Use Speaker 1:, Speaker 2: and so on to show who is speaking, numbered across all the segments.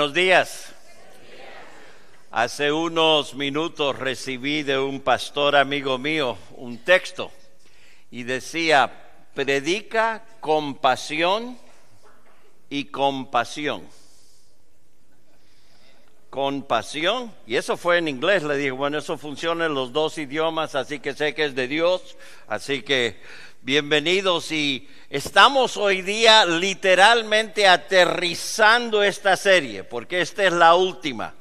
Speaker 1: Buenos días. Hace unos minutos recibí de un pastor amigo mío un texto y decía, predica compasión y compasión. Compasión, y eso fue en inglés, le dije, bueno, eso funciona en los dos idiomas, así que sé que es de Dios, así que bienvenidos y estamos hoy día literalmente aterrizando esta serie, porque esta es la última.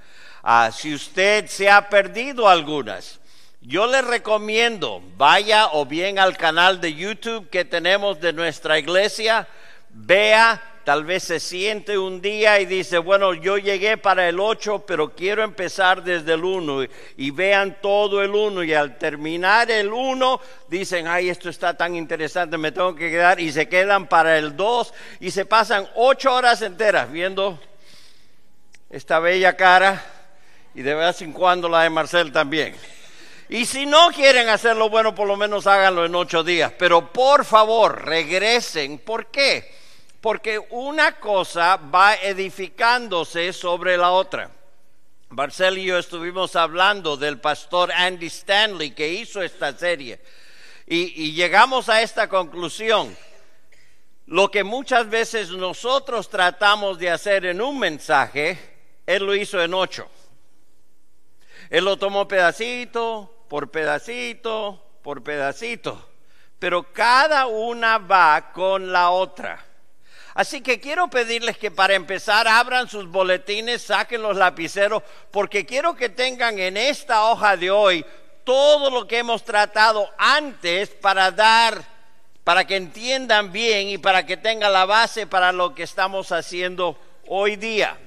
Speaker 1: Ah, si usted se ha perdido algunas, yo le recomiendo vaya o bien al canal de YouTube que tenemos de nuestra iglesia, vea Tal vez se siente un día y dice, bueno, yo llegué para el 8, pero quiero empezar desde el 1 y vean todo el 1 y al terminar el 1 dicen, ay, esto está tan interesante, me tengo que quedar y se quedan para el 2 y se pasan 8 horas enteras viendo esta bella cara y de vez en cuando la de Marcel también. Y si no quieren hacerlo bueno, por lo menos háganlo en ocho días. Pero por favor, regresen. ¿Por qué? porque una cosa va edificándose sobre la otra. Marcel y yo estuvimos hablando del pastor Andy Stanley que hizo esta serie y, y llegamos a esta conclusión. Lo que muchas veces nosotros tratamos de hacer en un mensaje, él lo hizo en ocho. Él lo tomó pedacito por pedacito por pedacito, pero cada una va con la otra. Así que quiero pedirles que para empezar abran sus boletines, saquen los lapiceros, porque quiero que tengan en esta hoja de hoy todo lo que hemos tratado antes para dar, para que entiendan bien y para que tengan la base para lo que estamos haciendo hoy día.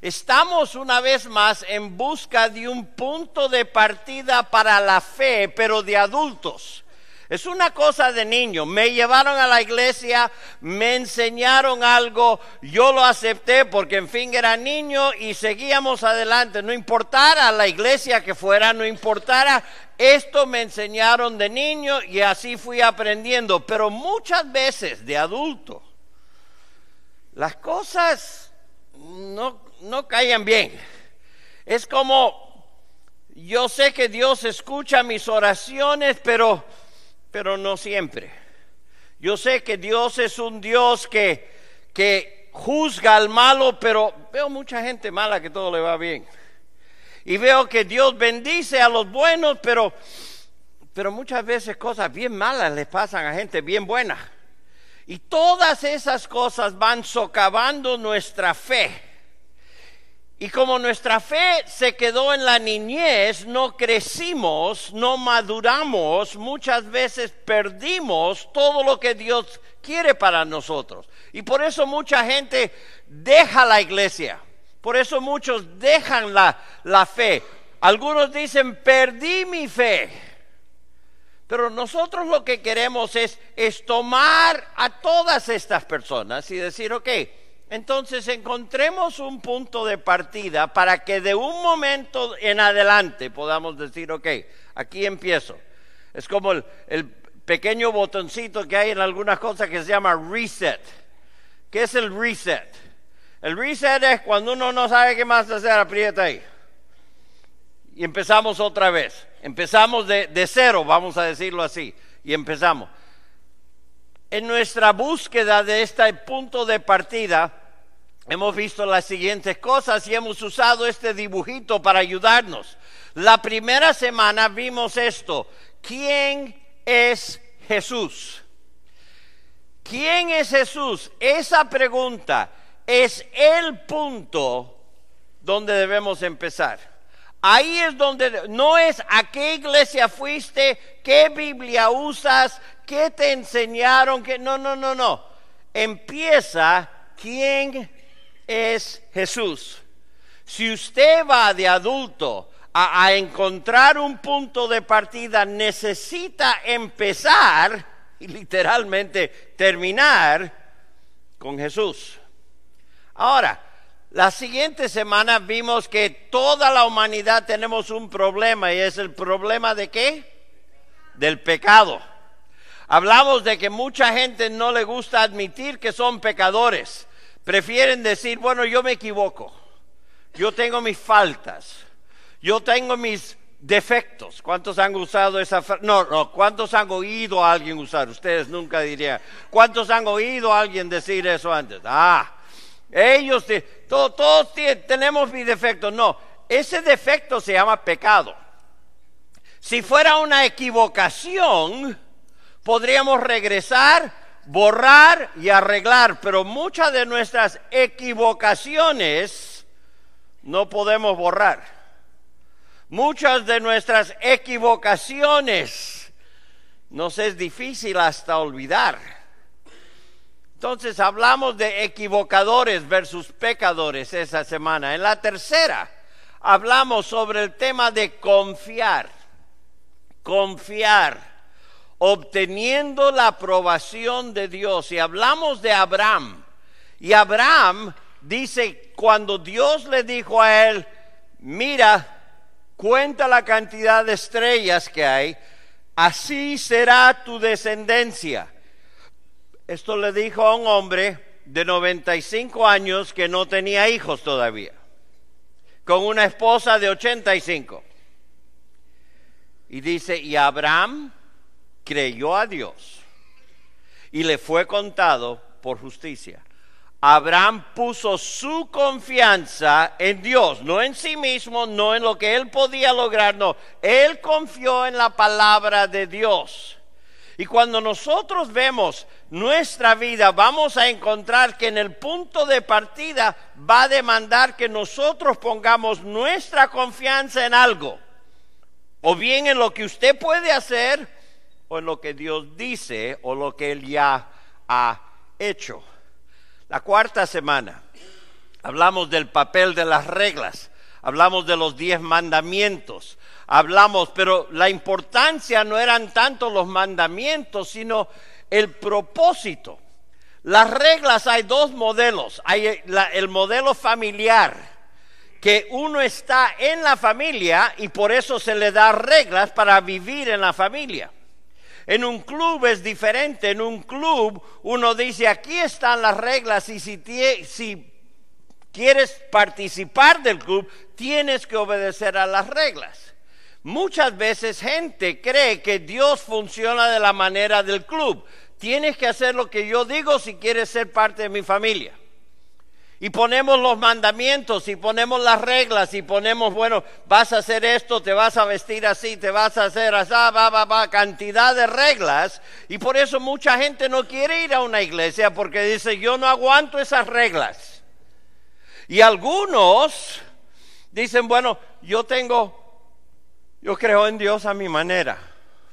Speaker 1: Estamos una vez más en busca de un punto de partida para la fe, pero de adultos. Es una cosa de niño. Me llevaron a la iglesia, me enseñaron algo, yo lo acepté porque en fin era niño y seguíamos adelante. No importara la iglesia que fuera, no importara, esto me enseñaron de niño y así fui aprendiendo. Pero muchas veces de adulto, las cosas no, no bien. Es como, yo sé que Dios escucha mis oraciones, pero pero no siempre. Yo sé que Dios es un Dios que, que juzga al malo, pero veo mucha gente mala que todo le va bien. Y veo que Dios bendice a los buenos, pero, pero muchas veces cosas bien malas le pasan a gente bien buena. Y todas esas cosas van socavando nuestra fe y como nuestra fe se quedó en la niñez, no crecimos, no maduramos, muchas veces perdimos todo lo que Dios quiere para nosotros. Y por eso mucha gente deja la iglesia, por eso muchos dejan la, la fe. Algunos dicen, perdí mi fe. Pero nosotros lo que queremos es, es tomar a todas estas personas y decir, ok, entonces encontremos un punto de partida para que de un momento en adelante podamos decir, ok, aquí empiezo. Es como el, pequeño botoncito que hay en algunas cosas que se llama reset. ¿Qué es el reset? El reset es cuando uno no sabe qué más hacer, aprieta ahí. Y empezamos otra vez. Empezamos de cero, vamos a decirlo así. Y empezamos. En nuestra búsqueda de este punto de partida, hemos visto las siguientes cosas y hemos usado este dibujito para ayudarnos. La primera semana vimos esto. ¿Quién es Jesús? ¿Quién es Jesús? Esa pregunta es el punto donde debemos empezar. Ahí es donde no es a qué iglesia fuiste, qué Biblia usas, qué te enseñaron, que no, no, no, no. Empieza quién es Jesús. Si usted va de adulto a, a encontrar un punto de partida, necesita empezar y literalmente terminar con Jesús. Ahora, la siguiente semana vimos que toda la humanidad tenemos un problema y es el problema de qué? Del pecado. Hablamos de que mucha gente no le gusta admitir que son pecadores. Prefieren decir, bueno, yo me equivoco. Yo tengo mis faltas. Yo tengo mis defectos. ¿Cuántos han usado esa frase? No, no, ¿cuántos han oído a alguien usar? Ustedes nunca dirían. ¿Cuántos han oído a alguien decir eso antes? Ah, ellos, todos, tenemos mis defectos. No, ese defecto se llama pecado. Si fuera una equivocación, podríamos regresar, borrar y arreglar, pero muchas de nuestras equivocaciones no podemos borrar. Muchas de nuestras equivocaciones nos es difícil hasta olvidar. Entonces hablamos de equivocadores versus pecadores esa semana. En la tercera hablamos sobre el tema de confiar, confiar, obteniendo la aprobación de Dios. Y hablamos de Abraham. Y Abraham dice, cuando Dios le dijo a él, mira, cuenta la cantidad de estrellas que hay, así será tu descendencia. Esto le dijo a un hombre de 95 años que no tenía hijos todavía, con una esposa de 85. Y dice, y Abraham creyó a Dios y le fue contado por justicia. Abraham puso su confianza en Dios, no en sí mismo, no en lo que él podía lograr, no, él confió en la palabra de Dios. Y cuando nosotros vemos nuestra vida, vamos a encontrar que en el punto de partida va a demandar que nosotros pongamos nuestra confianza en algo, o bien en lo que usted puede hacer, o en lo que Dios dice, o lo que Él ya ha hecho. La cuarta semana hablamos del papel de las reglas, hablamos de los diez mandamientos, hablamos, pero la importancia no eran tanto los mandamientos, sino el propósito. Las reglas hay dos modelos. Hay eh, el modelo familiar, que uno está en la familia y por eso se le da reglas para vivir en la familia. En un club es diferente. En un club uno dice, aquí están las reglas y si, si quieres participar del club, tienes que obedecer a las reglas. Muchas veces gente cree que Dios funciona de la manera del club. Tienes que hacer lo que yo digo si quieres ser parte de mi familia. Y ponemos los mandamientos y ponemos las reglas y ponemos, bueno, vas a hacer esto, te vas a vestir así, te vas a hacer así, va, va, va, cantidad de reglas. Y por eso mucha gente no quiere ir a una iglesia porque dice, yo no aguanto esas reglas. Y algunos dicen, bueno, yo tengo yo creo en Dios a mi manera.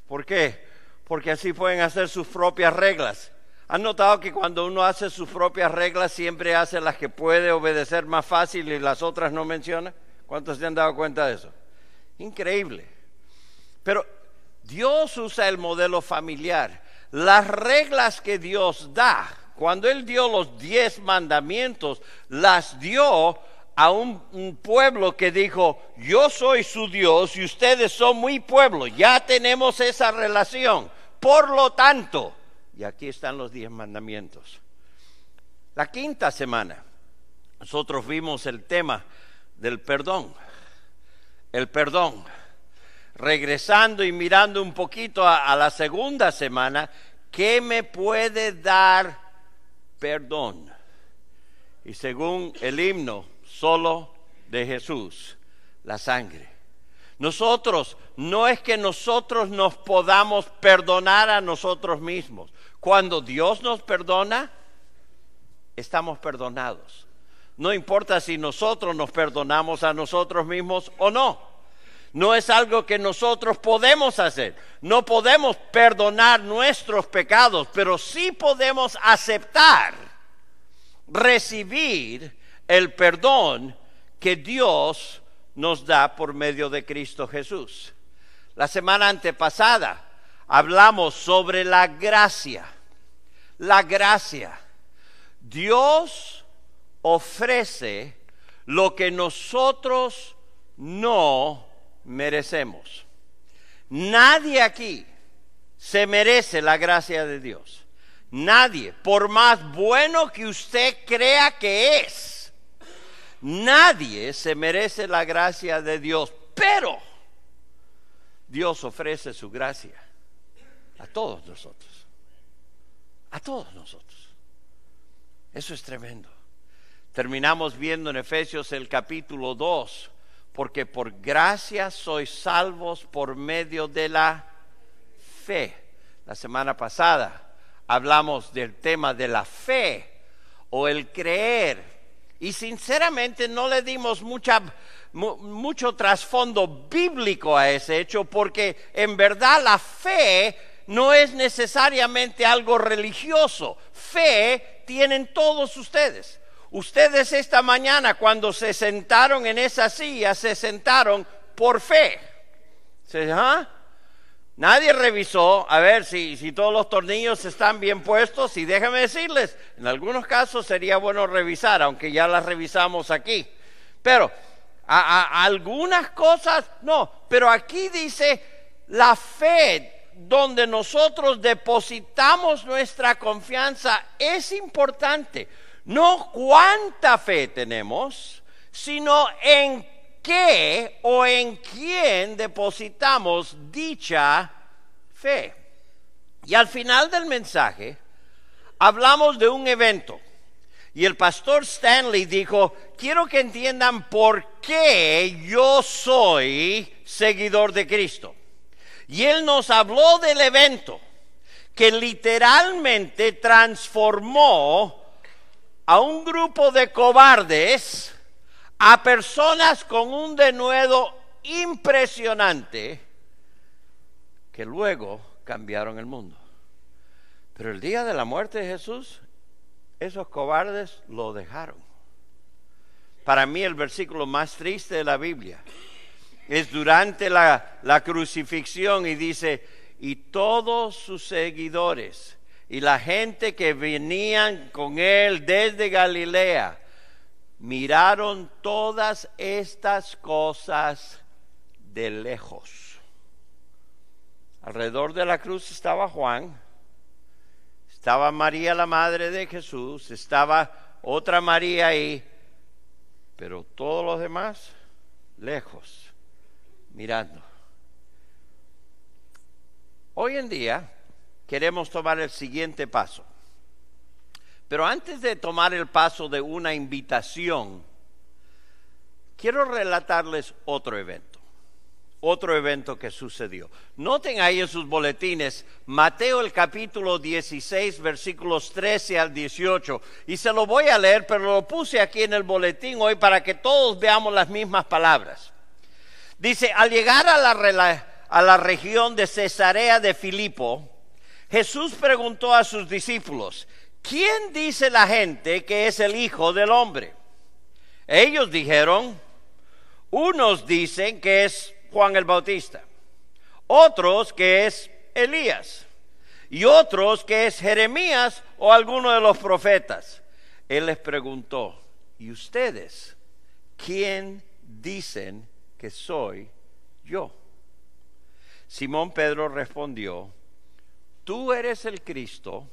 Speaker 1: ¿Por qué? Porque así pueden hacer sus propias reglas. ¿Han notado que cuando uno hace sus propias reglas siempre hace las que puede obedecer más fácil y las otras no menciona? ¿Cuántos se han dado cuenta de eso? Increíble. Pero Dios usa el modelo familiar. Las reglas que Dios da, cuando Él dio los diez mandamientos, las dio a un, pueblo que dijo, yo soy su Dios y ustedes son mi pueblo, ya tenemos esa relación. Por lo tanto, y aquí están los diez mandamientos. La quinta semana, nosotros vimos el tema del perdón, el perdón. Regresando y mirando un poquito a, a la segunda semana, ¿qué me puede dar perdón? Y según el himno, solo de Jesús, la sangre. Nosotros, no es que nosotros nos podamos perdonar a nosotros mismos. Cuando Dios nos perdona, estamos perdonados. No importa si nosotros nos perdonamos a nosotros mismos o no. No es algo que nosotros podemos hacer. No podemos perdonar nuestros pecados, pero sí podemos aceptar, recibir el perdón que Dios nos da por medio de Cristo Jesús. La semana antepasada hablamos sobre la gracia. La gracia. Dios ofrece lo que nosotros no merecemos. Nadie aquí se merece la gracia de Dios. Nadie, por más bueno que usted crea que es Nadie se merece la gracia de Dios, pero Dios ofrece su gracia a todos nosotros. A todos nosotros. Eso es tremendo. Terminamos viendo en Efesios el capítulo 2, porque por gracia sois salvos por medio de la fe. La semana pasada hablamos del tema de la fe o el creer y sinceramente no le dimos mucha, mucho trasfondo bíblico a ese hecho porque en verdad la fe no es necesariamente algo religioso. Fe tienen todos ustedes. Ustedes esta mañana cuando se sentaron en esa silla, se sentaron por fe. ¿ah? Nadie revisó a ver si, todos los tornillos están bien puestos y déjame decirles, en algunos casos sería bueno revisar, aunque ya las revisamos aquí. Pero a, algunas cosas no, pero aquí dice la fe donde nosotros depositamos nuestra confianza es importante. No cuánta fe tenemos, sino en qué o en quién depositamos dicha fe. Y al final del mensaje hablamos de un evento. Y el pastor Stanley dijo, quiero que entiendan por qué yo soy seguidor de Cristo. Y él nos habló del evento que literalmente transformó a un grupo de cobardes a personas con un denuedo impresionante que luego cambiaron el mundo. Pero el día de la muerte de Jesús, esos cobardes lo dejaron. Para mí el versículo más triste de la Biblia es durante la, crucifixión y dice, y todos sus seguidores y la gente que venían con él desde Galilea, miraron todas estas cosas de lejos. Alrededor de la cruz estaba Juan, estaba María la madre de Jesús, estaba otra María ahí, pero todos los demás lejos, mirando. Hoy en día queremos tomar el siguiente paso. Pero antes de tomar el paso de una invitación, quiero relatarles otro evento, otro evento que sucedió. Noten ahí en sus boletines Mateo el capítulo 16 versículos 13 al 18 y se lo voy a leer, pero lo puse aquí en el boletín hoy para que todos veamos las mismas palabras. Dice, al llegar a la, a la región de Cesarea de Filipo, Jesús preguntó a sus discípulos, ¿quién dice la gente que es el Hijo del Hombre? Ellos dijeron, unos dicen que es Juan el Bautista, otros que es Elías y otros que es Jeremías o alguno de los profetas. Él les preguntó, ¿y ustedes quién dicen que soy yo? Simón Pedro respondió, tú eres el Cristo,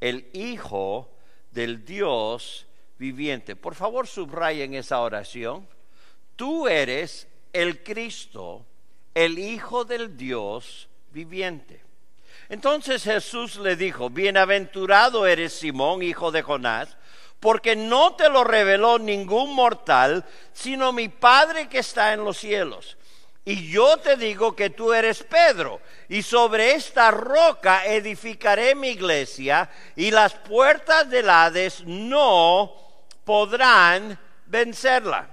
Speaker 1: el Hijo del Dios viviente. Por favor, subrayen esa oración. Tú eres el Cristo, el Hijo del Dios viviente. Entonces Jesús le dijo, bienaventurado eres Simón, hijo de Jonás, porque no te lo reveló ningún mortal, sino mi Padre que está en los cielos. Y yo te digo que tú eres Pedro, y sobre esta roca edificaré mi iglesia, y las puertas del Hades no podrán vencerla.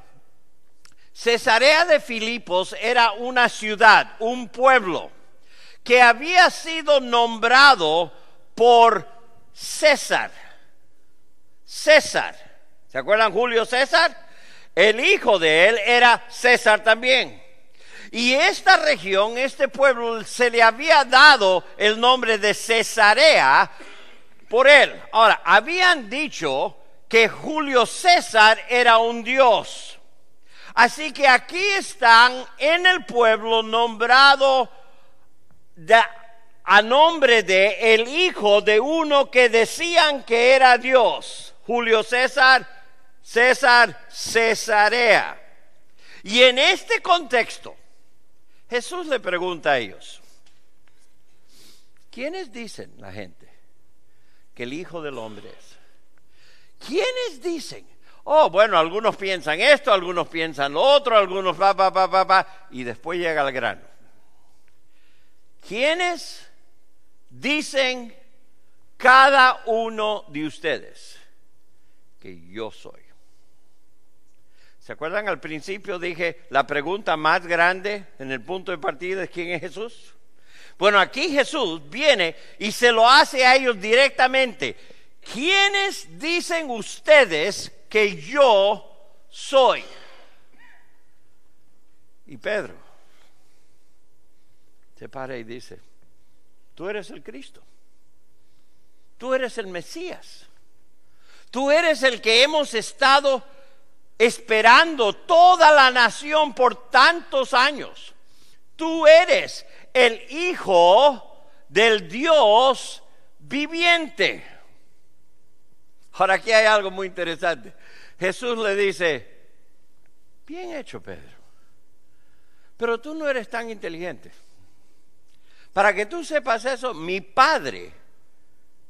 Speaker 1: Cesarea de Filipos era una ciudad, un pueblo, que había sido nombrado por César. César. ¿Se acuerdan Julio César? El hijo de él era César también. Y esta región, este pueblo, se le había dado el nombre de Cesarea por él. Ahora, habían dicho que Julio César era un dios. Así que aquí están en el pueblo nombrado a nombre de el hijo de uno que decían que era Dios, Julio César, César Cesarea. Y en este contexto, Jesús le pregunta a ellos, ¿quiénes dicen la gente que el Hijo del Hombre es? ¿Quiénes dicen? Oh, bueno, algunos piensan esto, algunos piensan lo otro, algunos va, va, va, va, va, y después llega al grano. ¿Quiénes dicen cada uno de ustedes que yo soy? ¿Se acuerdan? Al principio dije, la pregunta más grande en el punto de partida es quién es Jesús. Bueno, aquí Jesús viene y se lo hace a ellos directamente. ¿Quiénes dicen ustedes que yo soy? Y Pedro se para y dice, tú eres el Cristo, tú eres el Mesías, tú eres el que hemos estado esperando toda la nación por tantos años. Tú eres el Hijo del Dios viviente. Ahora aquí hay algo muy interesante. Jesús le dice, bien hecho Pedro, pero tú no eres tan inteligente. Para que tú sepas eso, mi padre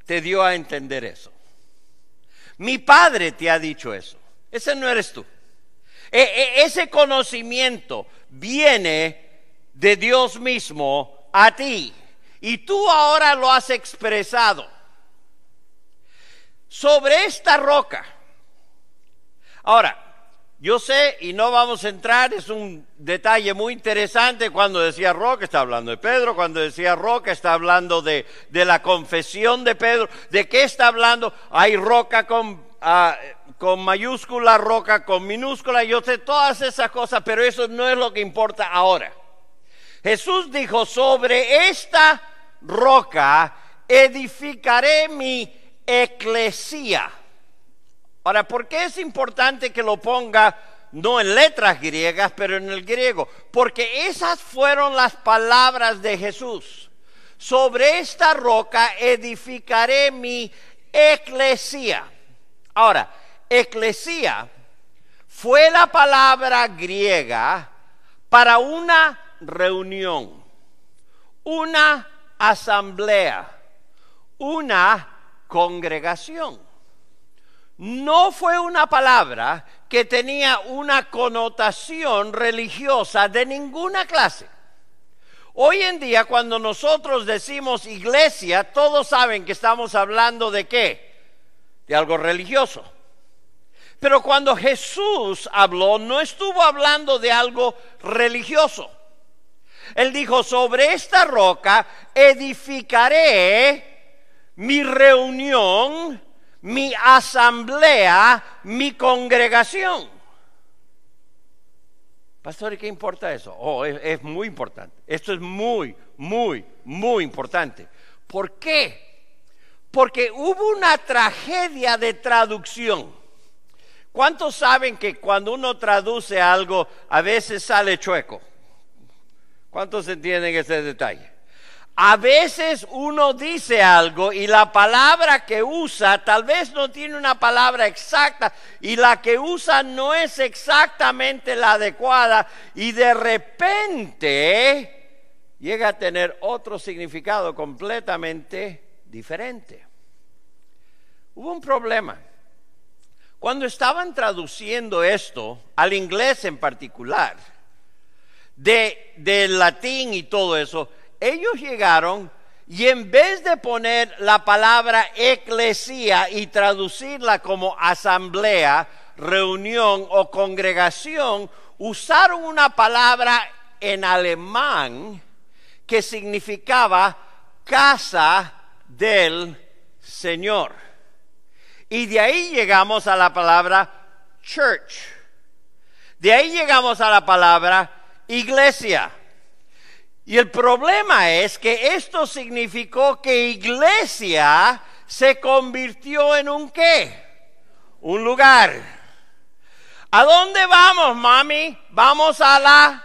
Speaker 1: te dio a entender eso. Mi padre te ha dicho eso. Ese no eres tú. E, e, ese conocimiento viene de Dios mismo a ti. Y tú ahora lo has expresado. Sobre esta roca. Ahora, yo sé, y no vamos a entrar, es un detalle muy interesante, cuando decía Roca está hablando de Pedro, cuando decía Roca está hablando de, de, la confesión de Pedro, ¿de qué está hablando? Hay roca con con mayúscula, roca con minúscula, yo sé todas esas cosas, pero eso no es lo que importa ahora. Jesús dijo, sobre esta roca edificaré mi eclesía. Ahora, ¿por qué es importante que lo ponga no en letras griegas, pero en el griego? Porque esas fueron las palabras de Jesús. Sobre esta roca edificaré mi eclesía. Ahora, eclesía fue la palabra griega para una reunión, una asamblea, una congregación. No fue una palabra que tenía una connotación religiosa de ninguna clase. Hoy en día cuando nosotros decimos iglesia, todos saben que estamos hablando de qué? de algo religioso. Pero cuando Jesús habló, no estuvo hablando de algo religioso. Él dijo, sobre esta roca edificaré mi reunión, mi asamblea, mi congregación. Pastor, ¿y qué importa eso? Oh, es, es muy importante. Esto es muy, muy, muy importante. ¿Por qué? Porque hubo una tragedia de traducción. ¿Cuántos saben que cuando uno traduce algo a veces sale chueco? ¿Cuántos entienden ese detalle? A veces uno dice algo y la palabra que usa tal vez no tiene una palabra exacta y la que usa no es exactamente la adecuada y de repente llega a tener otro significado completamente diferente. Hubo un problema. Cuando estaban traduciendo esto al inglés en particular, de, del latín y todo eso, ellos llegaron y en vez de poner la palabra eclesía y traducirla como asamblea, reunión o congregación, usaron una palabra en alemán que significaba casa del Señor. Y de ahí llegamos a la palabra church. De ahí llegamos a la palabra iglesia. Y el problema es que esto significó que iglesia se convirtió en un qué? Un lugar. ¿A dónde vamos, mami? Vamos a la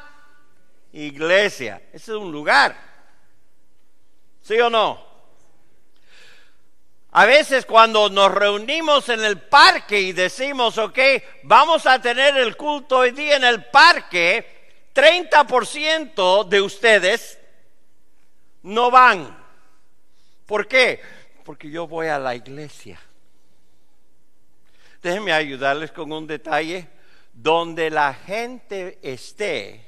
Speaker 1: iglesia. Ese es un lugar. ¿Sí o no? A veces cuando nos reunimos en el parque y decimos, ok, vamos a tener el culto hoy día en el parque, 30% de ustedes no van. ¿Por qué? Porque yo voy a la iglesia. Déjenme ayudarles con un detalle. Donde la gente esté,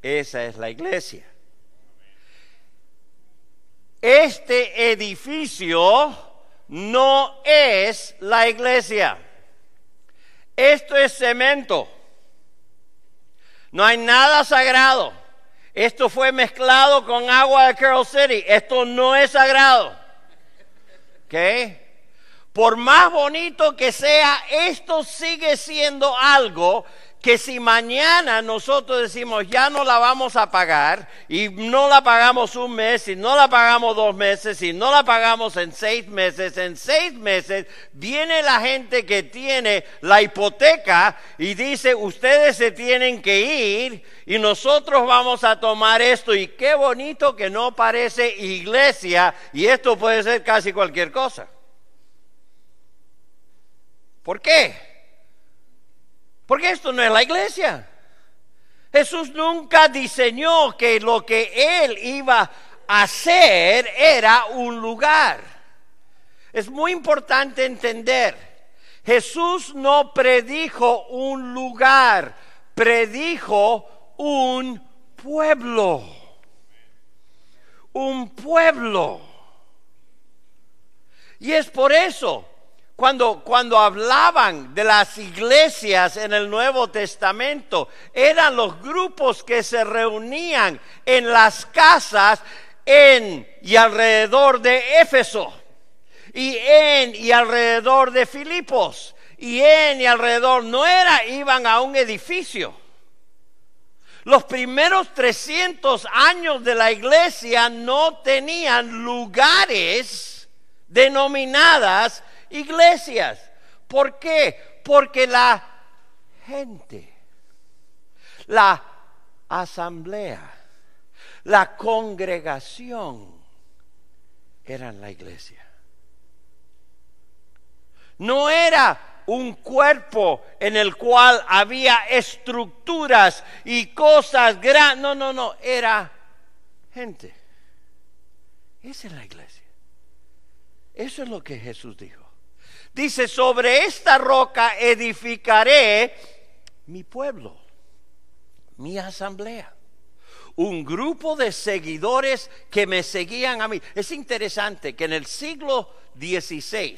Speaker 1: esa es la iglesia este edificio no es la iglesia. Esto es cemento. No hay nada sagrado. Esto fue mezclado con agua de Carroll City. Esto no es sagrado. ¿Ok? Por más bonito que sea, esto sigue siendo algo que si mañana nosotros decimos ya no la vamos a pagar y no la pagamos un mes y no la pagamos dos meses y no la pagamos en seis meses, en seis meses viene la gente que tiene la hipoteca y dice ustedes se tienen que ir y nosotros vamos a tomar esto y qué bonito que no parece iglesia y esto puede ser casi cualquier cosa. ¿Por qué? Porque esto no es la iglesia. Jesús nunca diseñó que lo que él iba a hacer era un lugar. Es muy importante entender, Jesús no predijo un lugar, predijo un pueblo. Un pueblo. Y es por eso cuando, hablaban de las iglesias en el Nuevo Testamento, eran los grupos que se reunían en las casas en y alrededor de Éfeso, y en y alrededor de Filipos, y en y alrededor, no era, iban a un edificio. Los primeros 300 años de la iglesia no tenían lugares denominadas iglesias. ¿Por qué? Porque la gente, la asamblea, la congregación eran la iglesia. No era un cuerpo en el cual había estructuras y cosas grandes. No, no, no, era gente. Esa es la iglesia. Eso es lo que Jesús dijo. Dice, sobre esta roca edificaré mi pueblo, mi asamblea. Un grupo de seguidores que me seguían a mí. Es interesante que en el siglo XVI,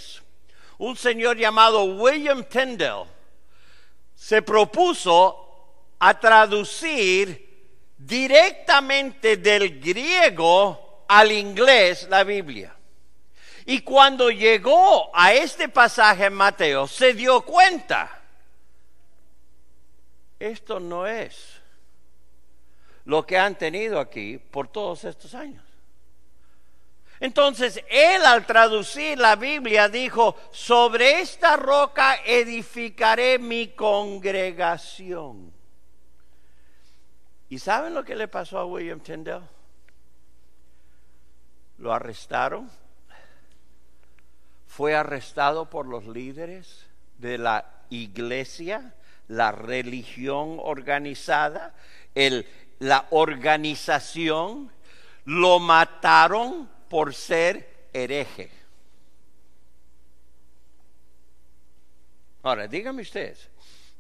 Speaker 1: un señor llamado William Tyndale se propuso a traducir directamente del griego al inglés la Biblia. Y cuando llegó a este pasaje en Mateo, se dio cuenta, esto no es lo que han tenido aquí por todos estos años. Entonces, él al traducir la Biblia dijo, sobre esta roca edificaré mi congregación. ¿Y saben lo que le pasó a William Tyndale? Lo arrestaron fue arrestado por los líderes de la iglesia, la religión organizada, la organización, lo mataron por ser hereje. Ahora, díganme ustedes,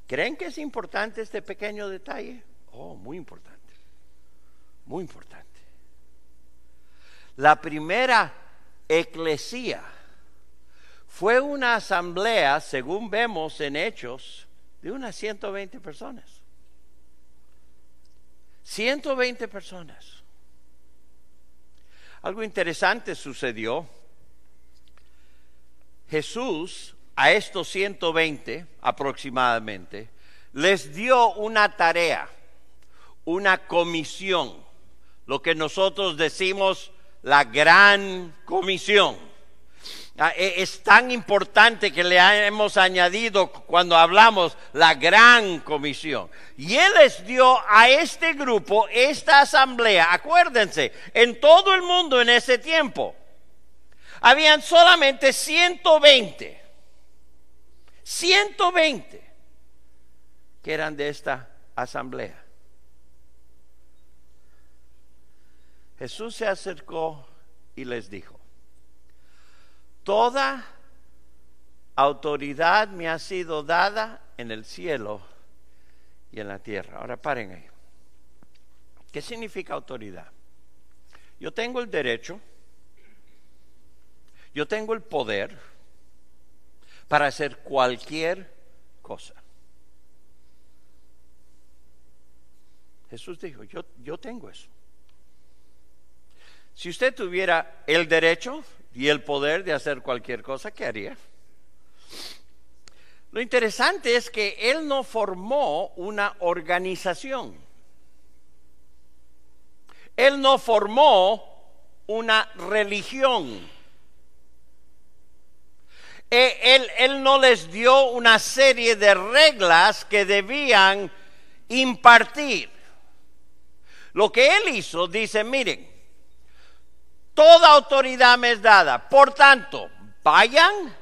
Speaker 1: ¿creen que es importante este pequeño detalle? Oh, muy importante, muy importante. La primera eclesía fue una asamblea, según vemos en Hechos, de unas 120 personas. 120 personas. Algo interesante sucedió. Jesús a estos 120 aproximadamente les dio una tarea, una comisión, lo que nosotros decimos la gran comisión. Ah, e, es tan importante que le hemos añadido cuando hablamos la gran comisión. Y Él les dio a este grupo, esta asamblea, acuérdense, en todo el mundo en ese tiempo, habían solamente 120, 120 que eran de esta asamblea. Jesús se acercó y les dijo, Toda autoridad me ha sido dada en el cielo y en la tierra. Ahora paren ahí. ¿Qué significa autoridad? Yo tengo el derecho, yo tengo el poder para hacer cualquier cosa. Jesús dijo, yo, yo tengo eso. Si usted tuviera el derecho, y el poder de hacer cualquier cosa que haría. Lo interesante es que él no formó una organización. Él no formó una religión. E, él, él, no les dio una serie de reglas que debían impartir. Lo que él hizo, dice, miren, toda autoridad me es dada. Por tanto, vayan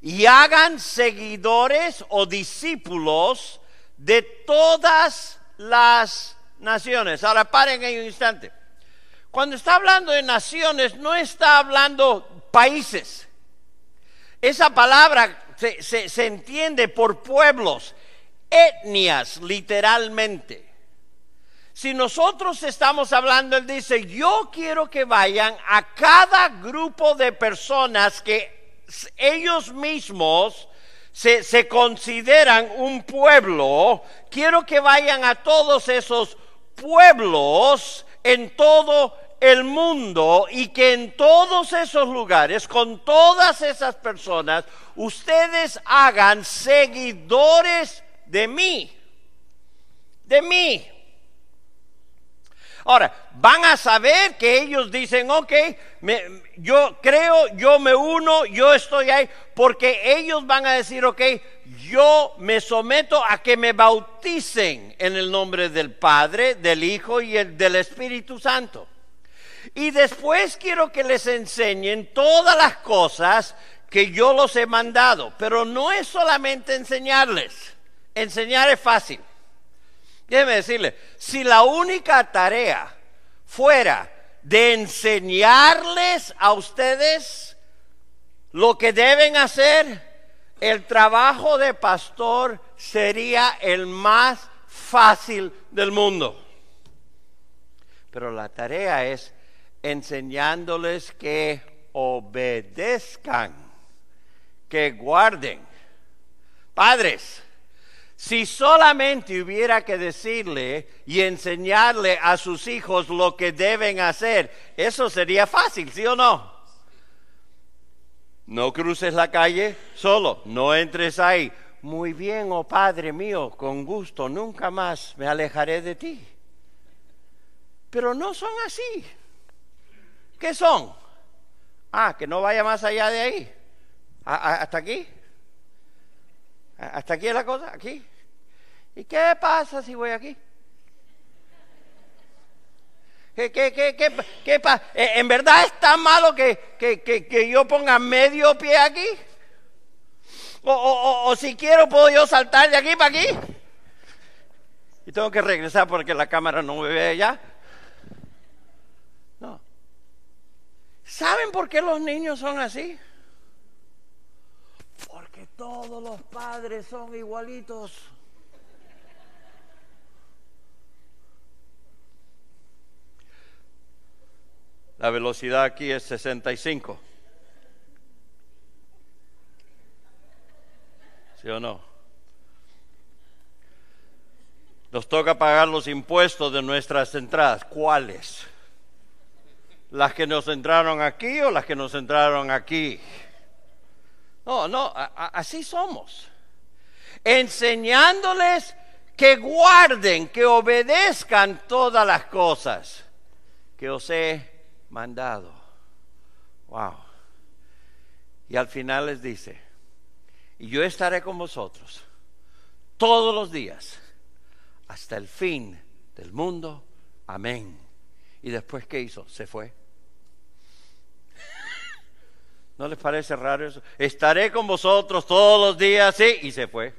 Speaker 1: y hagan seguidores o discípulos de todas las naciones. Ahora paren en un instante. Cuando está hablando de naciones, no está hablando países. Esa palabra se, se entiende por pueblos, etnias literalmente. Si nosotros estamos hablando, él dice, yo quiero que vayan a cada grupo de personas que ellos mismos se, consideran un pueblo, quiero que vayan a todos esos pueblos en todo el mundo y que en todos esos lugares, con todas esas personas, ustedes hagan seguidores de mí, de mí. Ahora, van a saber que ellos dicen, ok, yo creo, yo me uno, yo estoy ahí, porque ellos van a decir, ok, yo me someto a que me bauticen en el nombre del Padre, del Hijo y del Espíritu Santo. Y después quiero que les enseñen todas las cosas que yo los he mandado, pero no es solamente enseñarles, enseñar es fácil. Déjeme decirle, si la única tarea fuera de enseñarles a ustedes lo que deben hacer, el trabajo de pastor sería el más fácil del mundo. Pero la tarea es enseñándoles que obedezcan, que guarden. Padres, si solamente hubiera que decirle y enseñarle a sus hijos lo que deben hacer, eso sería fácil, ¿sí o no? No cruces la calle solo, no entres ahí. Muy bien, oh Padre mío, con gusto, nunca más me alejaré de ti. Pero no son así. ¿Qué son? Ah, que no vaya más allá de ahí. ¿Hasta aquí? ¿Hasta aquí es la cosa? ¿Aquí? ¿Y qué pasa si voy aquí? Eh, ¿En verdad es tan malo que, que, yo ponga medio pie aquí? O, o, si quiero, puedo yo saltar de aquí para aquí. Y tengo que regresar porque la cámara no me ve ya? No. ¿Saben por qué los niños son así? Porque todos los padres son igualitos. La velocidad aquí es 65. ¿Sí o no? Nos toca pagar los impuestos de nuestras entradas. ¿Cuáles? ¿Las que nos entraron aquí o las que nos entraron aquí? No, no, así somos. Enseñándoles que guarden, que obedezcan todas las cosas que os mandado. Wow. Y al final les dice, y yo estaré con vosotros todos los días hasta el fin del mundo. Amén. Y después, ¿qué hizo? Se fue. ¿No les parece raro eso? Estaré con vosotros todos los días, sí, y se fue.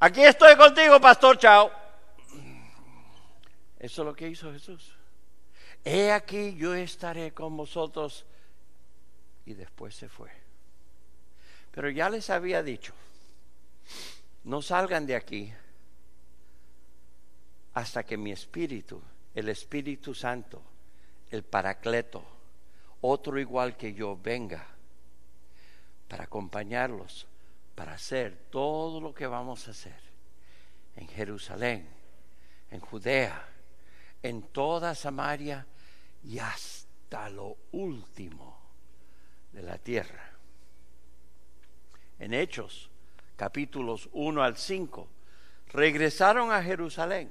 Speaker 1: Aquí estoy contigo, pastor, chao. Eso es lo que hizo Jesús he aquí yo estaré con vosotros. Y después se fue. Pero ya les había dicho, no salgan de aquí hasta que mi espíritu, el Espíritu Santo, el Paracleto, otro igual que yo, venga para acompañarlos, para hacer todo lo que vamos a hacer en Jerusalén, en Judea, en toda Samaria y hasta lo último de la tierra. En Hechos, capítulos 1 al 5, regresaron a Jerusalén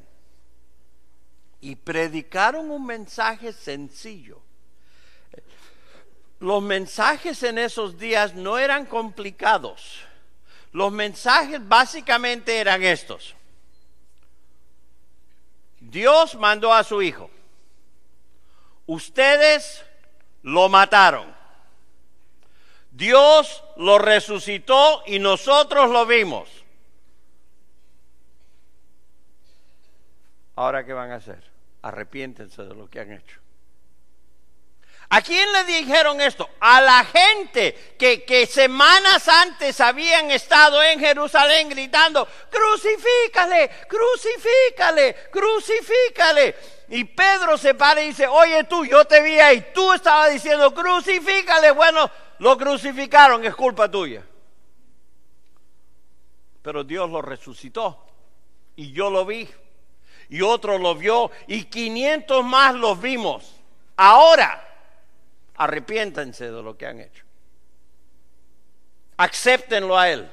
Speaker 1: y predicaron un mensaje sencillo. Los mensajes en esos días no eran complicados. Los mensajes básicamente eran estos. Dios mandó a su hijo. Ustedes lo mataron. Dios lo resucitó y nosotros lo vimos. Ahora, ¿qué van a hacer? Arrepiéntense de lo que han hecho. ¿A quién le dijeron esto? A la gente que, que semanas antes habían estado en Jerusalén gritando, crucifícale, crucifícale, crucifícale. Y Pedro se para y dice, oye tú, yo te vi ahí, tú estabas diciendo, crucifícale, bueno, lo crucificaron, es culpa tuya. Pero Dios lo resucitó y yo lo vi y otro lo vio y 500 más los vimos. Ahora, arrepiéntanse de lo que han hecho. Acéptenlo a Él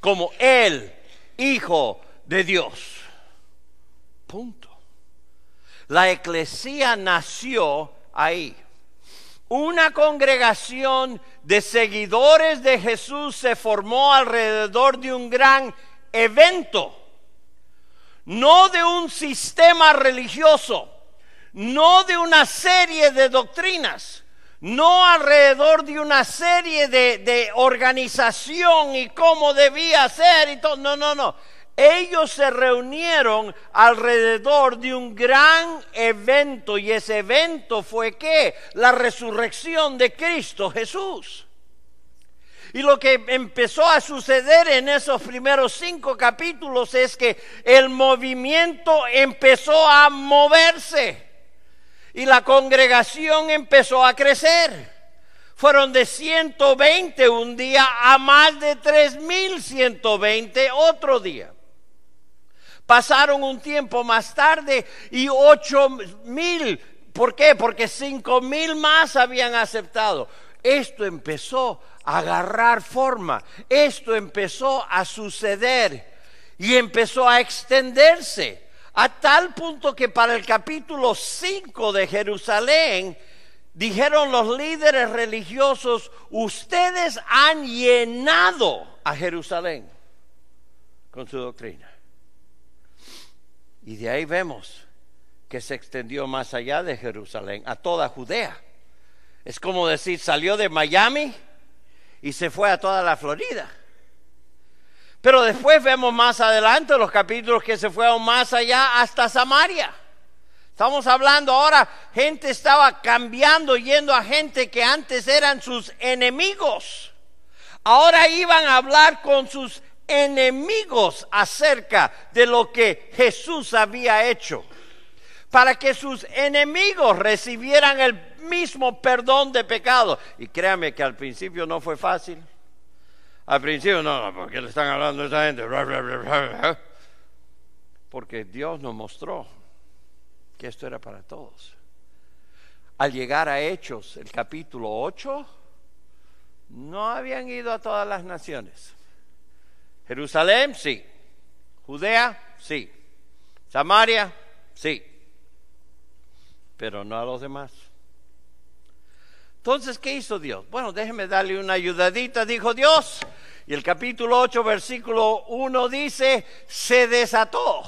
Speaker 1: como el Hijo de Dios. Punto. La Iglesia nació ahí. Una congregación de seguidores de Jesús se formó alrededor de un gran evento, no de un sistema religioso, no de una serie de doctrinas, no alrededor de una serie de, de organización y cómo debía ser y todo, no, no, no ellos se reunieron alrededor de un gran evento y ese evento fue que la resurrección de Cristo Jesús. Y lo que empezó a suceder en esos primeros cinco capítulos es que el movimiento empezó a moverse y la congregación empezó a crecer. Fueron de 120 un día a más de 3.120 otro día. Pasaron un tiempo más tarde y ocho mil. ¿Por qué? Porque cinco mil más habían aceptado. Esto empezó a agarrar forma. Esto empezó a suceder y empezó a extenderse a tal punto que para el capítulo 5 de Jerusalén dijeron los líderes religiosos, ustedes han llenado a Jerusalén con su doctrina. Y de ahí vemos que se extendió más allá de Jerusalén, a toda Judea. Es como decir, salió de Miami y se fue a toda la Florida. Pero después vemos más adelante los capítulos que se fueron más allá hasta Samaria. Estamos hablando ahora, gente estaba cambiando, yendo a gente que antes eran sus enemigos. Ahora iban a hablar con sus enemigos acerca de lo que Jesús había hecho, para que sus enemigos recibieran el mismo perdón de pecado. Y créame que al principio no fue fácil. Al principio, no, porque le están hablando a esa gente? Porque Dios nos mostró que esto era para todos. Al llegar a Hechos, el capítulo 8, no habían ido a todas las naciones. Jerusalén, sí. Judea, sí. Samaria, sí. Pero no a los demás. Entonces, ¿qué hizo Dios? Bueno, déjeme darle una ayudadita, dijo Dios. Y el capítulo 8, versículo 1 dice, se desató.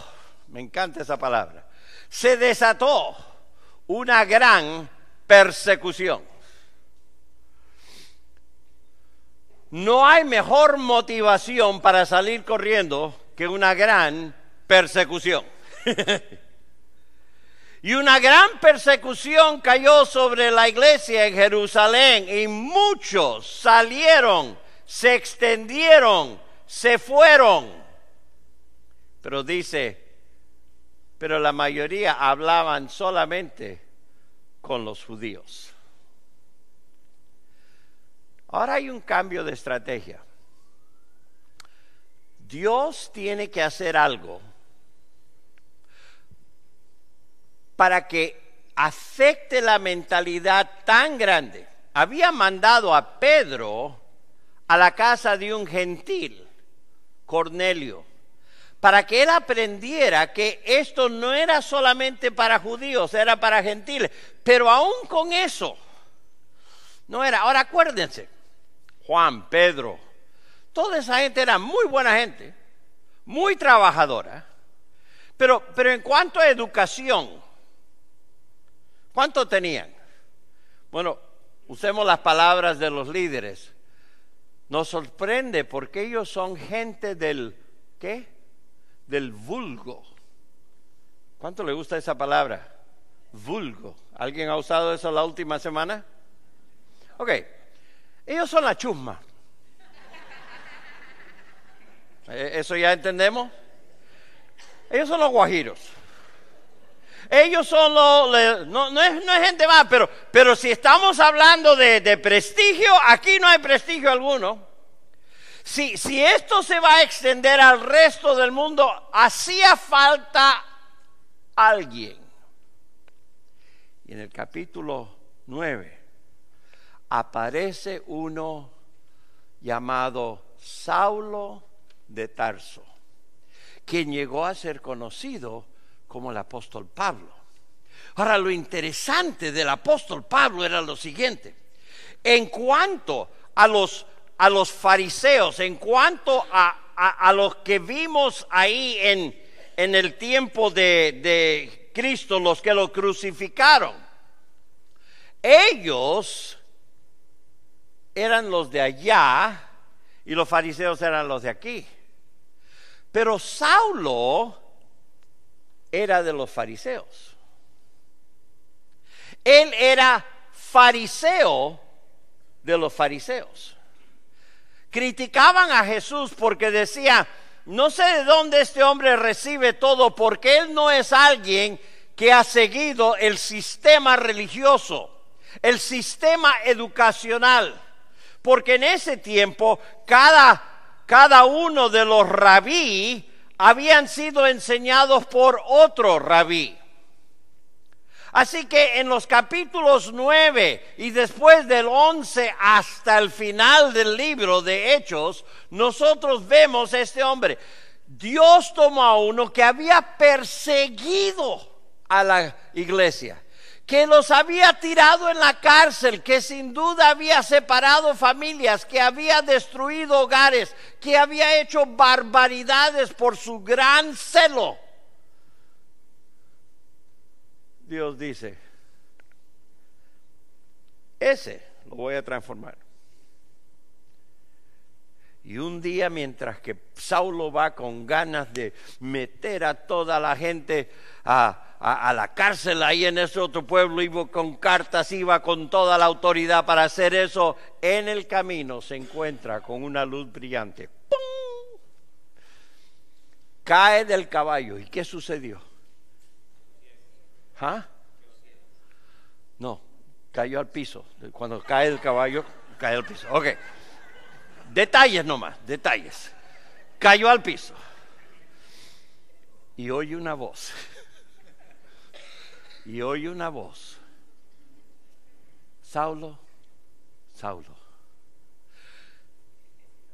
Speaker 1: Me encanta esa palabra. Se desató una gran persecución. No hay mejor motivación para salir corriendo que una gran persecución. y una gran persecución cayó sobre la iglesia en Jerusalén y muchos salieron, se extendieron, se fueron. Pero dice, pero la mayoría hablaban solamente con los judíos. Ahora hay un cambio de estrategia. Dios tiene que hacer algo para que afecte la mentalidad tan grande. Había mandado a Pedro a la casa de un gentil, Cornelio, para que él aprendiera que esto no era solamente para judíos, era para gentiles. Pero aún con eso, no era. Ahora acuérdense, Juan, Pedro, toda esa gente era muy buena gente, muy trabajadora, pero, pero en cuanto a educación, ¿cuánto tenían? Bueno, usemos las palabras de los líderes. Nos sorprende porque ellos son gente del, ¿qué? Del vulgo. ¿Cuánto le gusta esa palabra? Vulgo. ¿Alguien ha usado eso la última semana? Ok. Ellos son la chusma. Eh, ¿Eso ya entendemos? Ellos son los guajiros. Ellos son los... No, es, gente mala pero, pero si estamos hablando de, prestigio, aquí no hay prestigio alguno. Si, si esto se va a extender al resto del mundo, hacía falta alguien. Y en el capítulo 9 aparece uno llamado Saulo de Tarso, quien llegó a ser conocido como el apóstol Pablo. Ahora, lo interesante del apóstol Pablo era lo siguiente. En cuanto a los, a los fariseos, en cuanto a, los que vimos ahí en, en el tiempo de Cristo, los que lo crucificaron, ellos eran los de allá y los fariseos eran los de aquí. Pero Saulo era de los fariseos. Él era fariseo de los fariseos. Criticaban a Jesús porque decía, no sé de dónde este hombre recibe todo porque él no es alguien que ha seguido el sistema religioso, el sistema educacional porque en ese tiempo cada, cada uno de los rabí habían sido enseñados por otro rabí. Así que en los capítulos 9 y después del 11 hasta el final del libro de Hechos, nosotros vemos este hombre. Dios tomó a uno que había perseguido a la iglesia que los había tirado en la cárcel, que sin duda había separado familias, que había destruido hogares, que había hecho barbaridades por su gran celo. Dios dice, ese lo voy a transformar. Y un día, mientras que Saulo va con ganas de meter a toda la gente a, la cárcel ahí en ese otro pueblo, iba con cartas, iba con toda la autoridad para hacer eso, en el camino se encuentra con una luz brillante. ¡Pum! Cae del caballo. ¿Y qué sucedió? ¿Ah? No, cayó al piso. Cuando cae el caballo, cae al piso. Ok. Detalles nomás, detalles. Cayó al piso y oye una voz. Y oye una voz. Saulo, Saulo,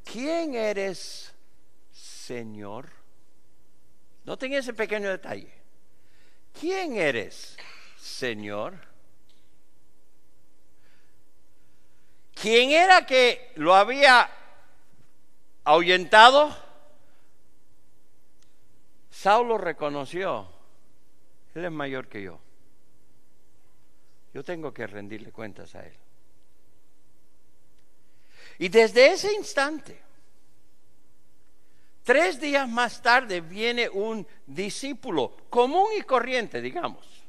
Speaker 1: ¿quién eres, Señor? Noten ese pequeño detalle. ¿Quién eres, Señor? ¿Quién era que lo había ahuyentado, Saulo reconoció, él es mayor que yo. Yo tengo que rendirle cuentas a él. Y desde ese instante, tres días más tarde viene un discípulo común y corriente, digamos,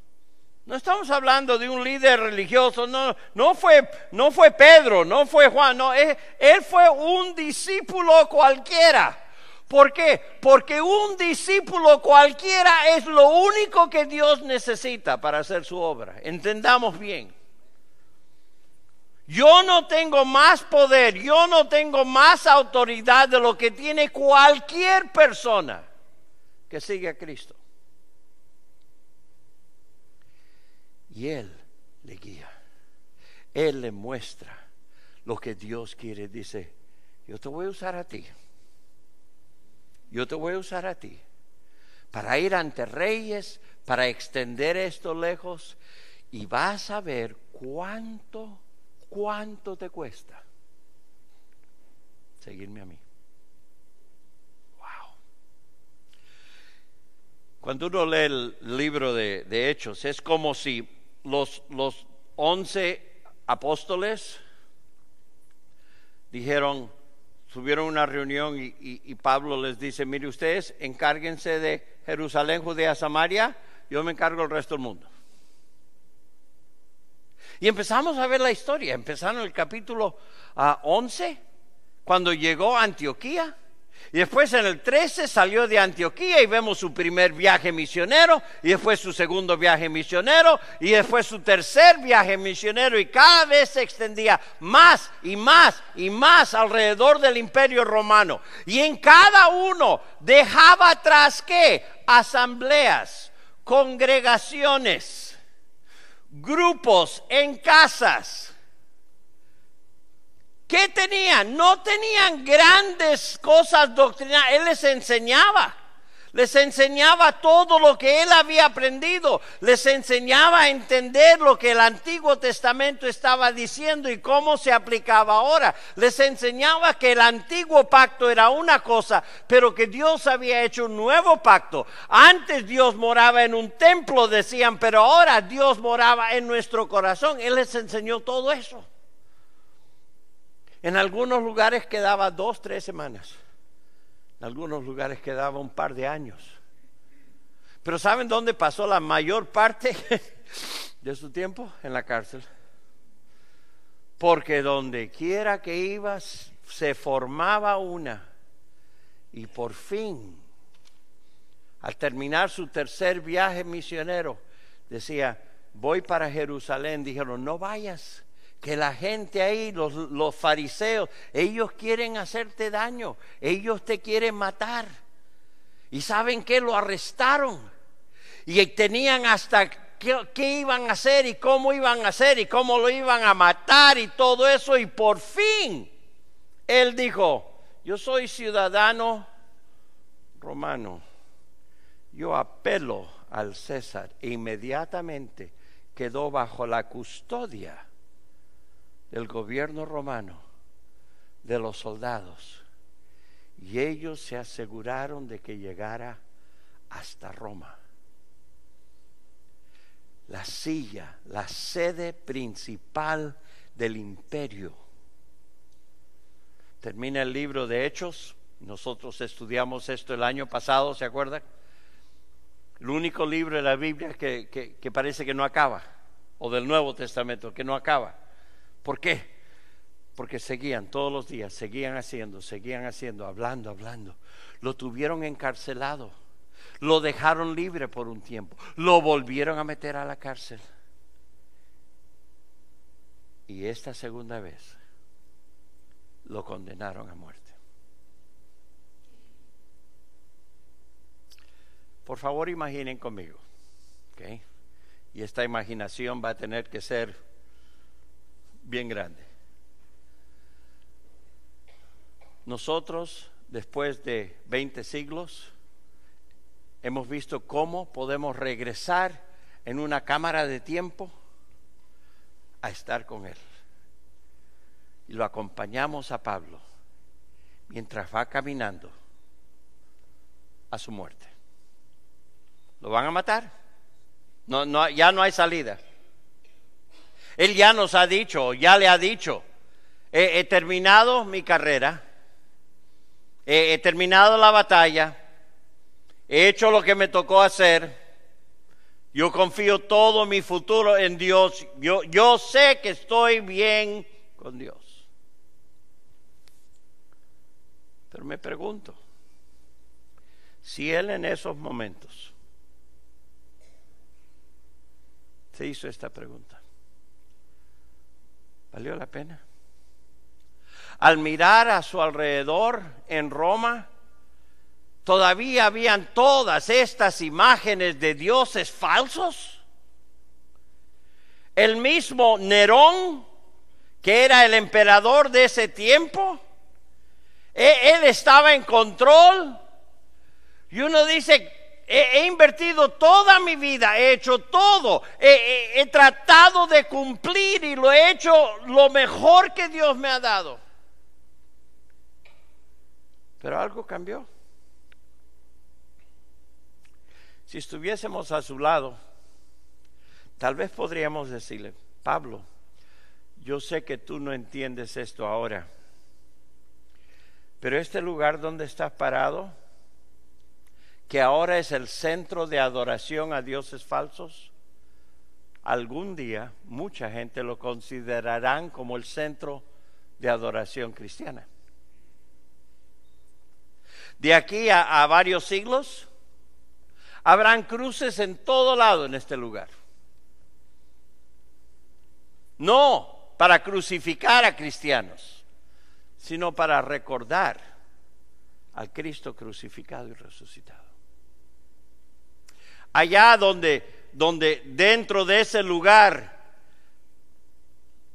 Speaker 1: no estamos hablando de un líder religioso, no, no, fue, no fue Pedro, no fue Juan, no, él, él fue un discípulo cualquiera. ¿Por qué? Porque un discípulo cualquiera es lo único que Dios necesita para hacer su obra. Entendamos bien. Yo no tengo más poder, yo no tengo más autoridad de lo que tiene cualquier persona que sigue a Cristo. Y Él le guía. Él le muestra lo que Dios quiere. Dice, yo te voy a usar a ti. Yo te voy a usar a ti. Para ir ante reyes, para extender esto lejos. Y vas a ver cuánto, cuánto te cuesta seguirme a mí. Wow. Cuando uno lee el libro de, de Hechos, es como si los, once apóstoles dijeron, tuvieron una reunión y, Pablo les dice, mire ustedes, encárguense de Jerusalén, Judea, Samaria, yo me encargo del resto del mundo. Y empezamos a ver la historia, empezaron el capítulo a ah, 11, cuando llegó a Antioquía, y después en el 13 salió de Antioquía y vemos su primer viaje misionero, y después su segundo viaje misionero, y después su tercer viaje misionero, y cada vez se extendía más y más y más alrededor del imperio romano. Y en cada uno dejaba atrás qué? Asambleas, congregaciones, grupos en casas ¿Qué tenían? No tenían grandes cosas doctrinales. Él les enseñaba. Les enseñaba todo lo que él había aprendido. Les enseñaba a entender lo que el Antiguo Testamento estaba diciendo y cómo se aplicaba ahora. Les enseñaba que el antiguo pacto era una cosa, pero que Dios había hecho un nuevo pacto. Antes Dios moraba en un templo, decían, pero ahora Dios moraba en nuestro corazón. Él les enseñó todo eso. En algunos lugares quedaba dos, tres semanas. En algunos lugares quedaba un par de años. Pero ¿saben dónde pasó la mayor parte de su tiempo? En la cárcel. Porque donde quiera que ibas, se formaba una. Y por fin, al terminar su tercer viaje misionero, decía, voy para Jerusalén. Dijeron, no vayas, que la gente ahí, los, fariseos, ellos quieren hacerte daño, ellos te quieren matar. Y saben que lo arrestaron. Y tenían hasta qué iban a hacer y cómo iban a hacer y cómo lo iban a matar y todo eso. Y por fin, él dijo, yo soy ciudadano romano, yo apelo al César. E inmediatamente quedó bajo la custodia del gobierno romano, de los soldados, y ellos se aseguraron de que llegara hasta Roma. La silla, la sede principal del imperio. Termina el libro de Hechos. Nosotros estudiamos esto el año pasado, ¿se acuerdan? El único libro de la Biblia que, que parece que no acaba, o del Nuevo Testamento, que no acaba ¿Por qué? Porque seguían todos los días, seguían haciendo, seguían haciendo, hablando, hablando. Lo tuvieron encarcelado, lo dejaron libre por un tiempo, lo volvieron a meter a la cárcel. Y esta segunda vez lo condenaron a muerte. Por favor, imaginen conmigo. Y esta imaginación va a tener que ser bien grande. Nosotros, después de 20 siglos, hemos visto cómo podemos regresar en una cámara de tiempo a estar con Él. Y lo acompañamos a Pablo mientras va caminando a su muerte. ¿Lo van a matar? No, no, ya no hay salida. Él ya nos ha dicho, ya le ha dicho, he, terminado mi carrera, he, he terminado la batalla, he hecho lo que me tocó hacer. Yo confío todo mi futuro en Dios. Yo, yo, sé que estoy bien con Dios. Pero me pregunto, si Él en esos momentos se hizo esta pregunta, Valió la pena. Al mirar a su alrededor en Roma, todavía habían todas estas imágenes de dioses falsos. El mismo Nerón, que era el emperador de ese tiempo, ¿E-, él estaba en control. Y uno dice, he, invertido toda mi vida, he hecho todo, he tratado de cumplir y lo he hecho lo mejor que Dios me ha dado. Pero algo cambió. Si estuviésemos a su lado, tal vez podríamos decirle, Pablo, yo sé que tú no entiendes esto ahora, pero este lugar donde estás parado que ahora es el centro de adoración a dioses falsos, algún día mucha gente lo considerarán como el centro de adoración cristiana. De aquí a, a varios siglos, habrán cruces en todo lado en este lugar. No para crucificar a cristianos, sino para recordar al Cristo crucificado y resucitado allá donde, donde dentro de ese lugar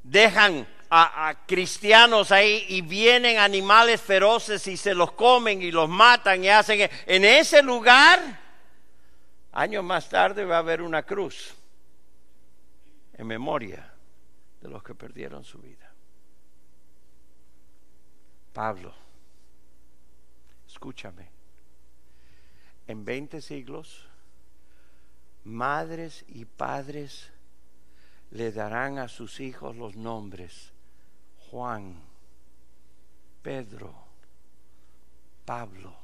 Speaker 1: dejan a, a, cristianos ahí y vienen animales feroces y se los comen y los matan y hacen... E-, en ese lugar, años más tarde va a haber una cruz en memoria de los que perdieron su vida. Pablo, escúchame, en 20 siglos madres y padres le darán a sus hijos los nombres Juan, Pedro, Pablo.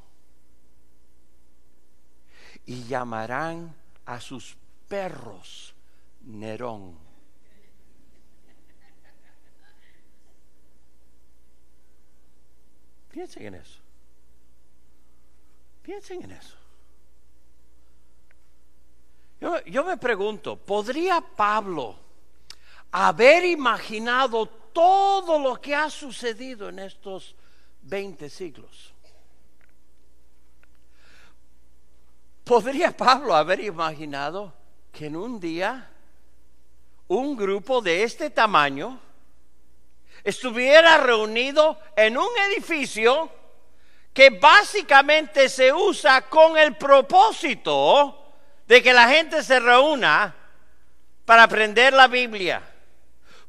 Speaker 1: Y llamarán a sus perros Nerón. Piensen en eso. Piensen en eso. Yo, me pregunto, ¿podría Pablo haber imaginado todo lo que ha sucedido en estos 20 siglos? ¿Podría Pablo haber imaginado que en un día un grupo de este tamaño estuviera reunido en un edificio que básicamente se usa con el propósito de que la gente se reúna para aprender la Biblia.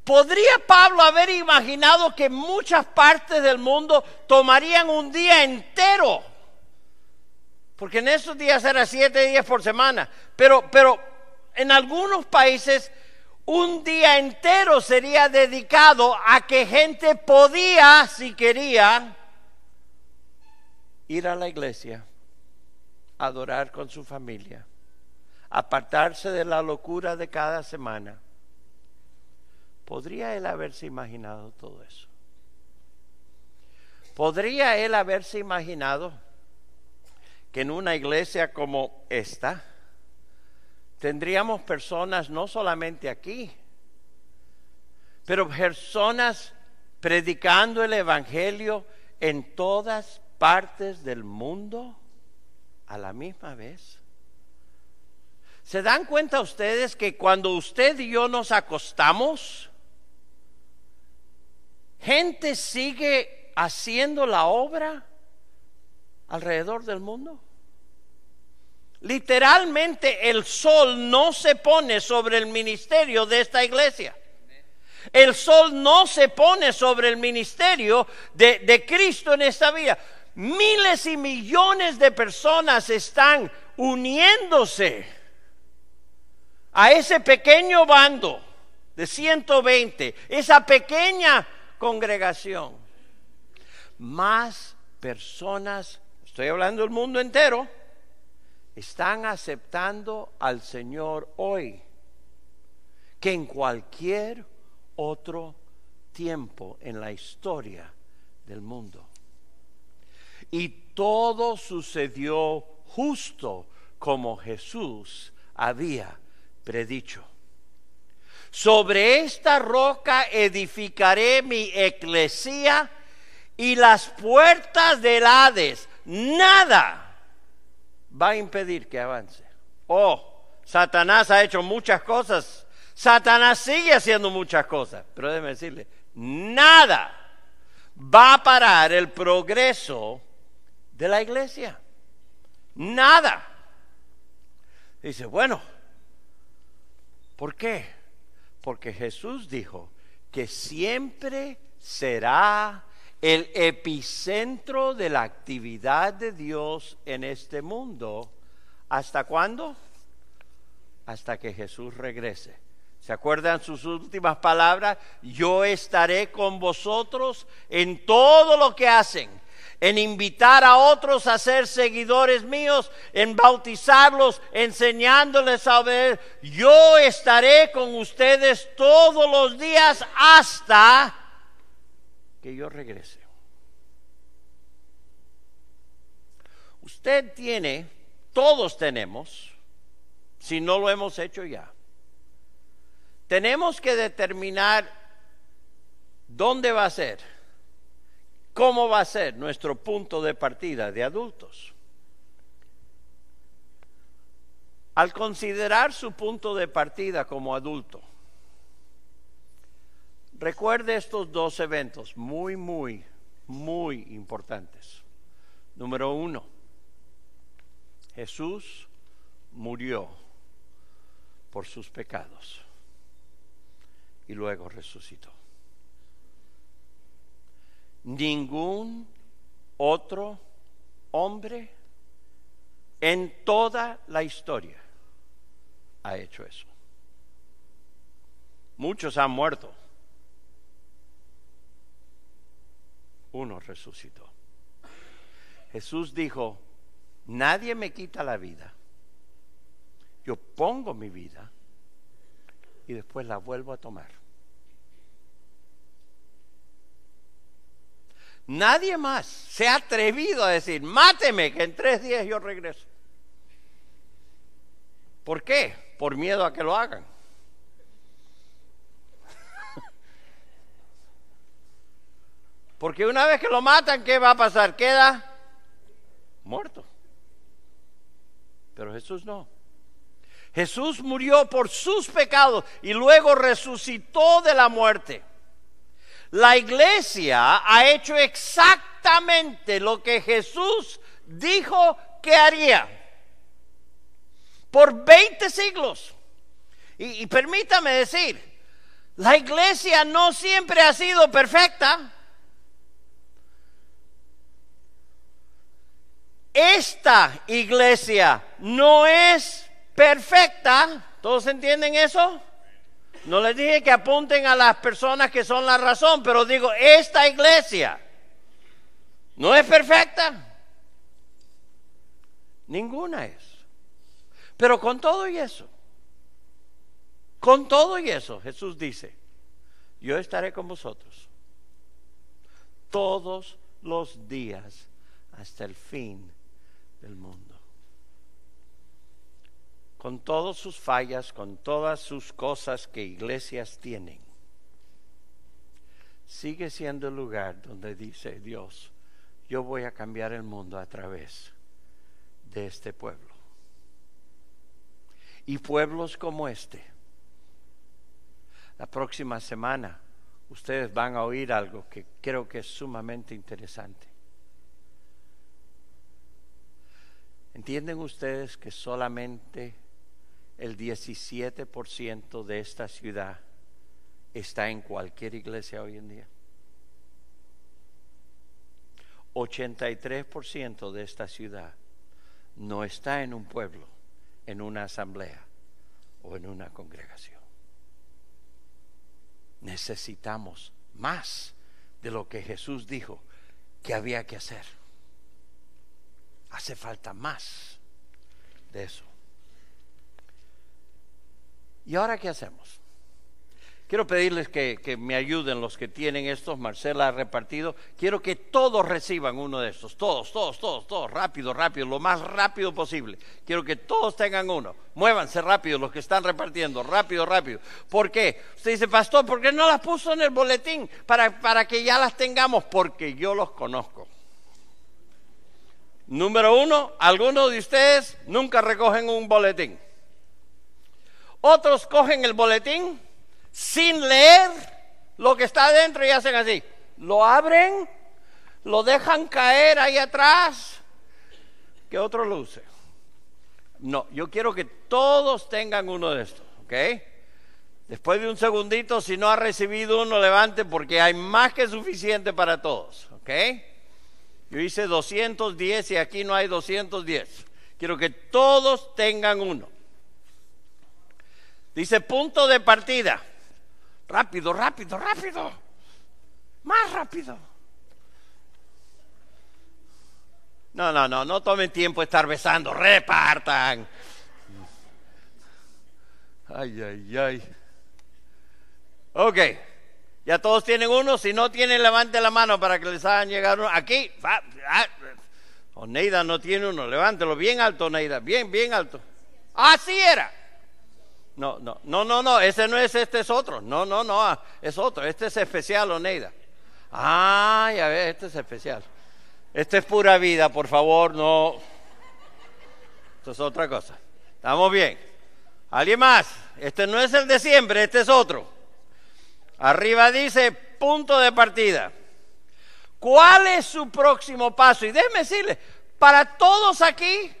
Speaker 1: ¿Podría Pablo haber imaginado que muchas partes del mundo tomarían un día entero? Porque en esos días era siete días por semana. Pero, pero en algunos países un día entero sería dedicado a que gente podía, si quería, ir a la iglesia, adorar con su familia apartarse de la locura de cada semana. ¿Podría él haberse imaginado todo eso? ¿Podría él haberse imaginado que en una iglesia como esta tendríamos personas no solamente aquí, pero personas predicando el Evangelio en todas partes del mundo a la misma vez? ¿Se dan cuenta ustedes que cuando usted y yo nos acostamos, gente sigue haciendo la obra alrededor del mundo? Literalmente el sol no se pone sobre el ministerio de esta iglesia. El sol no se pone sobre el ministerio de, Cristo en esta vida. Miles y millones de personas están uniéndose a ese pequeño bando de 120, esa pequeña congregación, más personas, estoy hablando del mundo entero, están aceptando al Señor hoy que en cualquier otro tiempo en la historia del mundo. Y todo sucedió justo como Jesús había predicho. Sobre esta roca edificaré mi iglesia y las puertas del Hades, nada va a impedir que avance. Oh, Satanás ha hecho muchas cosas, Satanás sigue haciendo muchas cosas, pero déjeme decirle, nada va a parar el progreso de la iglesia. Nada. Dice, bueno, ¿Por qué? Porque Jesús dijo que siempre será el epicentro de la actividad de Dios en este mundo. ¿Hasta cuándo? Hasta que Jesús regrese. ¿Se acuerdan sus últimas palabras? Yo estaré con vosotros en todo lo que hacen en invitar a otros a ser seguidores míos, en bautizarlos, enseñándoles a ver, yo estaré con ustedes todos los días hasta que yo regrese. Usted tiene, todos tenemos, si no lo hemos hecho ya, tenemos que determinar dónde va a ser ¿Cómo va a ser nuestro punto de partida de adultos? Al considerar su punto de partida como adulto, recuerde estos dos eventos muy, muy, muy importantes. Número uno, Jesús murió por sus pecados y luego resucitó ningún otro hombre en toda la historia ha hecho eso. Muchos han muerto. Uno resucitó. Jesús dijo, nadie me quita la vida. Yo pongo mi vida y después la vuelvo a tomar. Nadie más se ha atrevido a decir, máteme, que en tres días yo regreso. ¿Por qué? Por miedo a que lo hagan. Porque una vez que lo matan, ¿qué va a pasar? Queda muerto. Pero Jesús no. Jesús murió por sus pecados y luego resucitó de la muerte. La iglesia ha hecho exactamente lo que Jesús dijo que haría por 20 siglos. Y, y permítame decir, la iglesia no siempre ha sido perfecta. Esta iglesia no es perfecta. ¿Todos entienden eso? No les dije que apunten a las personas que son la razón, pero digo, esta iglesia no es perfecta. Ninguna es. Pero con todo y eso, con todo y eso, Jesús dice, yo estaré con vosotros todos los días hasta el fin del mundo con todas sus fallas, con todas sus cosas que iglesias tienen, sigue siendo el lugar donde dice Dios, yo voy a cambiar el mundo a través de este pueblo. Y pueblos como este, la próxima semana ustedes van a oír algo que creo que es sumamente interesante. ¿Entienden ustedes que solamente el 17% de esta ciudad está en cualquier iglesia hoy en día. 83% de esta ciudad no está en un pueblo, en una asamblea o en una congregación. Necesitamos más de lo que Jesús dijo que había que hacer. Hace falta más de eso. ¿Y ahora qué hacemos? Quiero pedirles que, me ayuden los que tienen estos. Marcela ha repartido. Quiero que todos reciban uno de estos. Todos, todos, todos, todos. Rápido, rápido, lo más rápido posible. Quiero que todos tengan uno. Muévanse rápido los que están repartiendo. Rápido, rápido. ¿Por qué? Usted dice, pastor, ¿por qué no las puso en el boletín para, para que ya las tengamos? Porque yo los conozco. Número uno, algunos de ustedes nunca recogen un boletín. Otros cogen el boletín sin leer lo que está adentro y hacen así. Lo abren, lo dejan caer ahí atrás, que otro lo use. No, yo quiero que todos tengan uno de estos, ¿ok? Después de un segundito, si no ha recibido uno, levante porque hay más que suficiente para todos, ¿ok? Yo hice 210 y aquí no hay 210. Quiero que todos tengan uno. Dice punto de partida. Rápido, rápido, rápido. Más rápido. No, no, no, no tomen tiempo estar besando. Repartan. Ay, ay, ay. Ok. Ya todos tienen uno. Si no tienen, levante la mano para que les hagan llegar uno. Aquí. Oneida no tiene uno. Levántelo bien alto, Oneida. Bien, bien alto. Así era. No, no, no, no, no, ese no es, este es otro. No, no, no, ah, es otro. Este es especial, Oneida. Ah, a ver, este es especial. Este es pura vida, por favor, no. Esto es otra cosa. Estamos bien. ¿Alguien más? Este no es el de siempre, este es otro. Arriba dice punto de partida. ¿Cuál es su próximo paso? Y déjeme decirle, para todos aquí,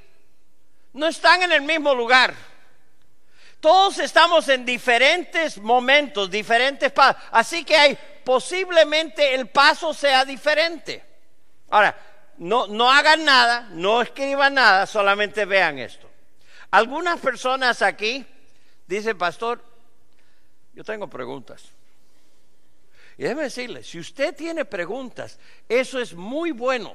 Speaker 1: no están en el mismo lugar. Todos estamos en diferentes momentos, diferentes pasos. Así que hay posiblemente el paso sea diferente. Ahora, no, no hagan nada, no escriban nada, solamente vean esto. Algunas personas aquí dicen, pastor, yo tengo preguntas. Y déjeme decirle, si usted tiene preguntas, eso es muy bueno.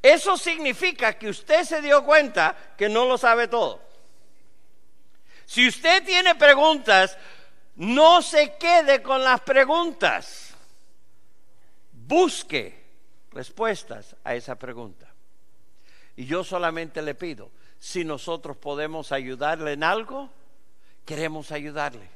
Speaker 1: Eso significa que usted se dio cuenta que no lo sabe todo. Si usted tiene preguntas, no se quede con las preguntas. Busque respuestas a esa pregunta. Y yo solamente le pido, si nosotros podemos ayudarle en algo, queremos ayudarle.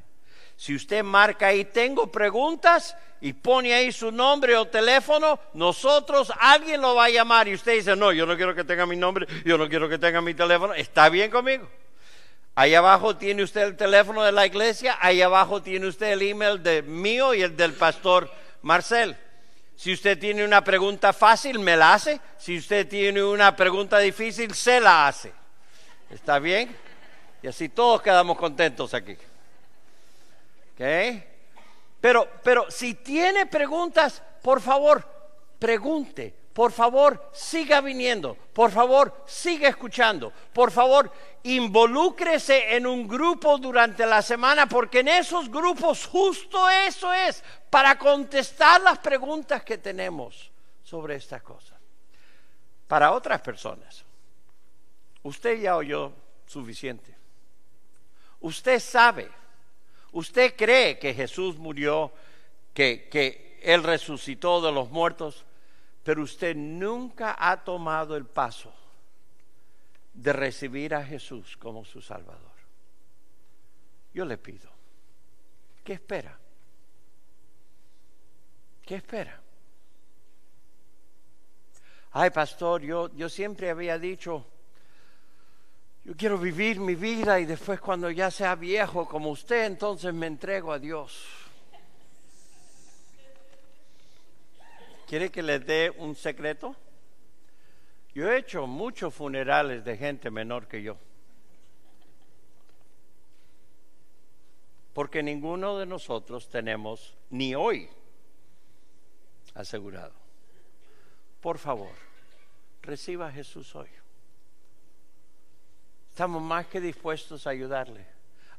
Speaker 1: Si usted marca ahí, tengo preguntas y pone ahí su nombre o teléfono, nosotros, alguien lo va a llamar y usted dice, no, yo no quiero que tenga mi nombre, yo no quiero que tenga mi teléfono, está bien conmigo. Ahí abajo tiene usted el teléfono de la iglesia, ahí abajo tiene usted el email de mío y el del pastor Marcel. Si usted tiene una pregunta fácil, me la hace. Si usted tiene una pregunta difícil, se la hace. ¿Está bien? Y así todos quedamos contentos aquí. ¿Ok? Pero, pero si tiene preguntas, por favor, pregunte por favor, siga viniendo, por favor, siga escuchando, por favor, involúcrese en un grupo durante la semana, porque en esos grupos justo eso es, para contestar las preguntas que tenemos sobre estas cosas. Para otras personas, usted ya oyó suficiente. Usted sabe, usted cree que Jesús murió, que, que Él resucitó de los muertos pero usted nunca ha tomado el paso de recibir a Jesús como su Salvador. Yo le pido, ¿qué espera? ¿Qué espera? Ay, pastor, yo, yo siempre había dicho, yo quiero vivir mi vida y después cuando ya sea viejo como usted, entonces me entrego a Dios. ¿Quiere que le dé un secreto? Yo he hecho muchos funerales de gente menor que yo. Porque ninguno de nosotros tenemos, ni hoy, asegurado. Por favor, reciba a Jesús hoy. Estamos más que dispuestos a ayudarle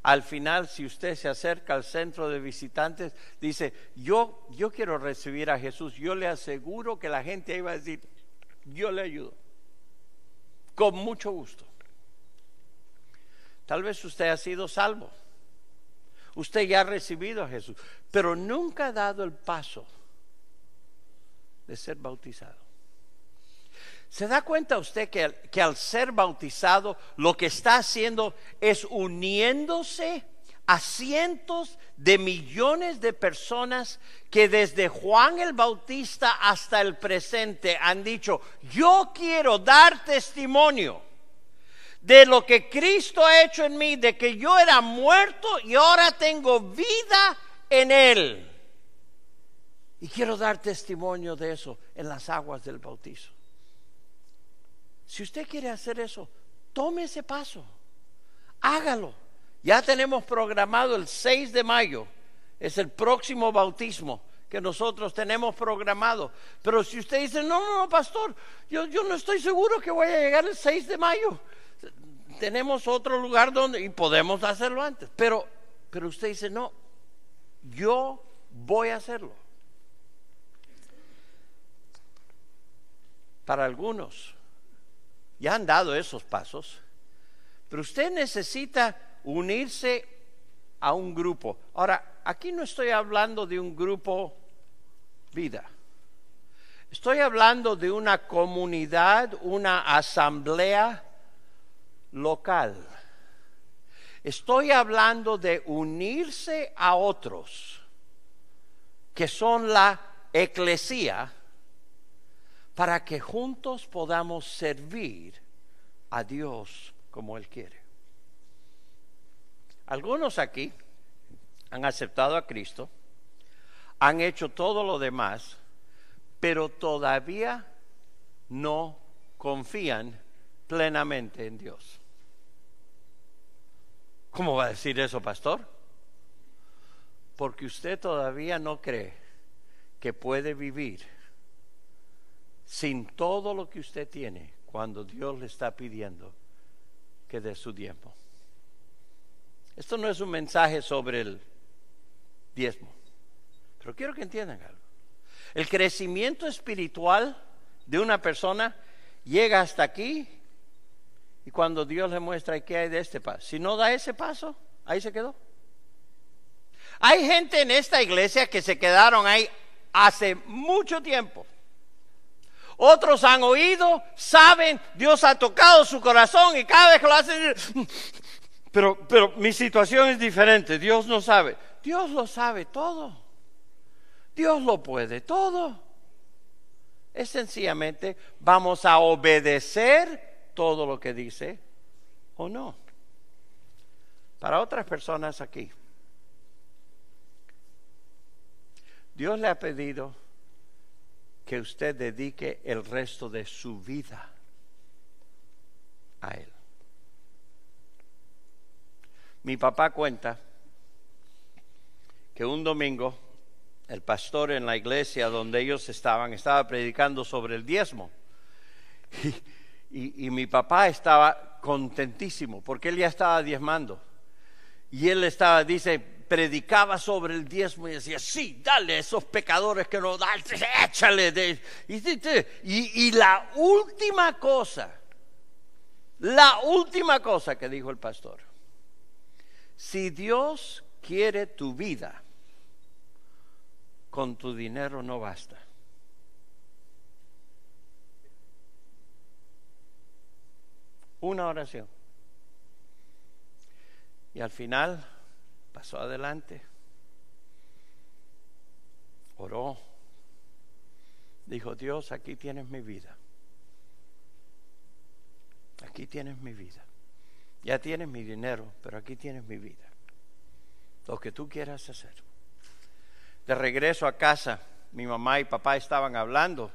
Speaker 1: al final, si usted se acerca al centro de visitantes, dice, yo, yo quiero recibir a Jesús, yo le aseguro que la gente iba a decir, yo le ayudo, con mucho gusto. Tal vez usted ha sido salvo, usted ya ha recibido a Jesús, pero nunca ha dado el paso de ser bautizado. ¿Se da cuenta usted que, que al ser bautizado lo que está haciendo es uniéndose a cientos de millones de personas que desde Juan el Bautista hasta el presente han dicho, yo quiero dar testimonio de lo que Cristo ha hecho en mí, de que yo era muerto y ahora tengo vida en Él. Y quiero dar testimonio de eso en las aguas del bautizo. Si usted quiere hacer eso, tome ese paso, hágalo. Ya tenemos programado el 6 de mayo, es el próximo bautismo que nosotros tenemos programado. Pero si usted dice, no, no, no, pastor, yo, yo no estoy seguro que voy a llegar el 6 de mayo, tenemos otro lugar donde y podemos hacerlo antes. Pero, pero usted dice, no, yo voy a hacerlo. Para algunos, ya han dado esos pasos, pero usted necesita unirse a un grupo. Ahora, aquí no estoy hablando de un grupo vida. Estoy hablando de una comunidad, una asamblea local. Estoy hablando de unirse a otros que son la eclesía para que juntos podamos servir a Dios como Él quiere. Algunos aquí han aceptado a Cristo, han hecho todo lo demás, pero todavía no confían plenamente en Dios. ¿Cómo va a decir eso, pastor? Porque usted todavía no cree que puede vivir sin todo lo que usted tiene cuando Dios le está pidiendo que dé su tiempo. Esto no es un mensaje sobre el diezmo, pero quiero que entiendan algo. El crecimiento espiritual de una persona llega hasta aquí y cuando Dios le muestra que hay de este paso, si no da ese paso, ahí se quedó. Hay gente en esta iglesia que se quedaron ahí hace mucho tiempo otros han oído, saben, Dios ha tocado su corazón y cada vez lo hacen, pero, pero mi situación es diferente, Dios no sabe. Dios lo sabe todo. Dios lo puede todo. Es sencillamente, vamos a obedecer todo lo que dice o no. Para otras personas aquí, Dios le ha pedido que usted dedique el resto de su vida a Él. Mi papá cuenta que un domingo el pastor en la iglesia donde ellos estaban estaba predicando sobre el diezmo. Y, mi papá estaba contentísimo porque él ya estaba diezmando. Y él estaba, dice, predicaba sobre el diezmo y decía, sí, dale a esos pecadores que no dan, échale. y la última cosa, la última cosa que dijo el pastor, si Dios quiere tu vida, con tu dinero no basta. Una oración. Y al final pasó adelante, oró, dijo, Dios, aquí tienes mi vida, aquí tienes mi vida, ya tienes mi dinero, pero aquí tienes mi vida, lo que tú quieras hacer. De regreso a casa, mi mamá y papá estaban hablando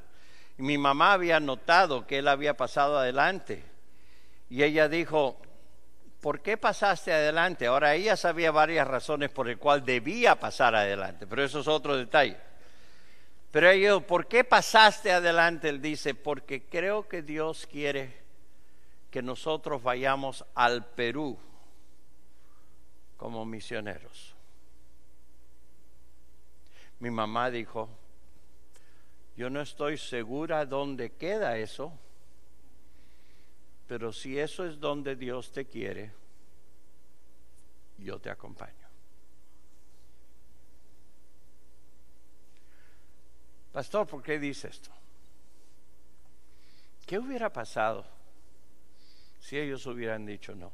Speaker 1: y mi mamá había notado que él había pasado adelante y ella dijo, ¿por qué pasaste adelante? Ahora ella sabía varias razones por el cual debía pasar adelante, pero eso es otro detalle. Pero ella, ¿por qué pasaste adelante? Él dice, porque creo que Dios quiere que nosotros vayamos al Perú como misioneros. Mi mamá dijo, yo no estoy segura dónde queda eso pero si eso es donde Dios te quiere, yo te acompaño. Pastor, ¿por qué dice esto? ¿Qué hubiera pasado si ellos hubieran dicho no?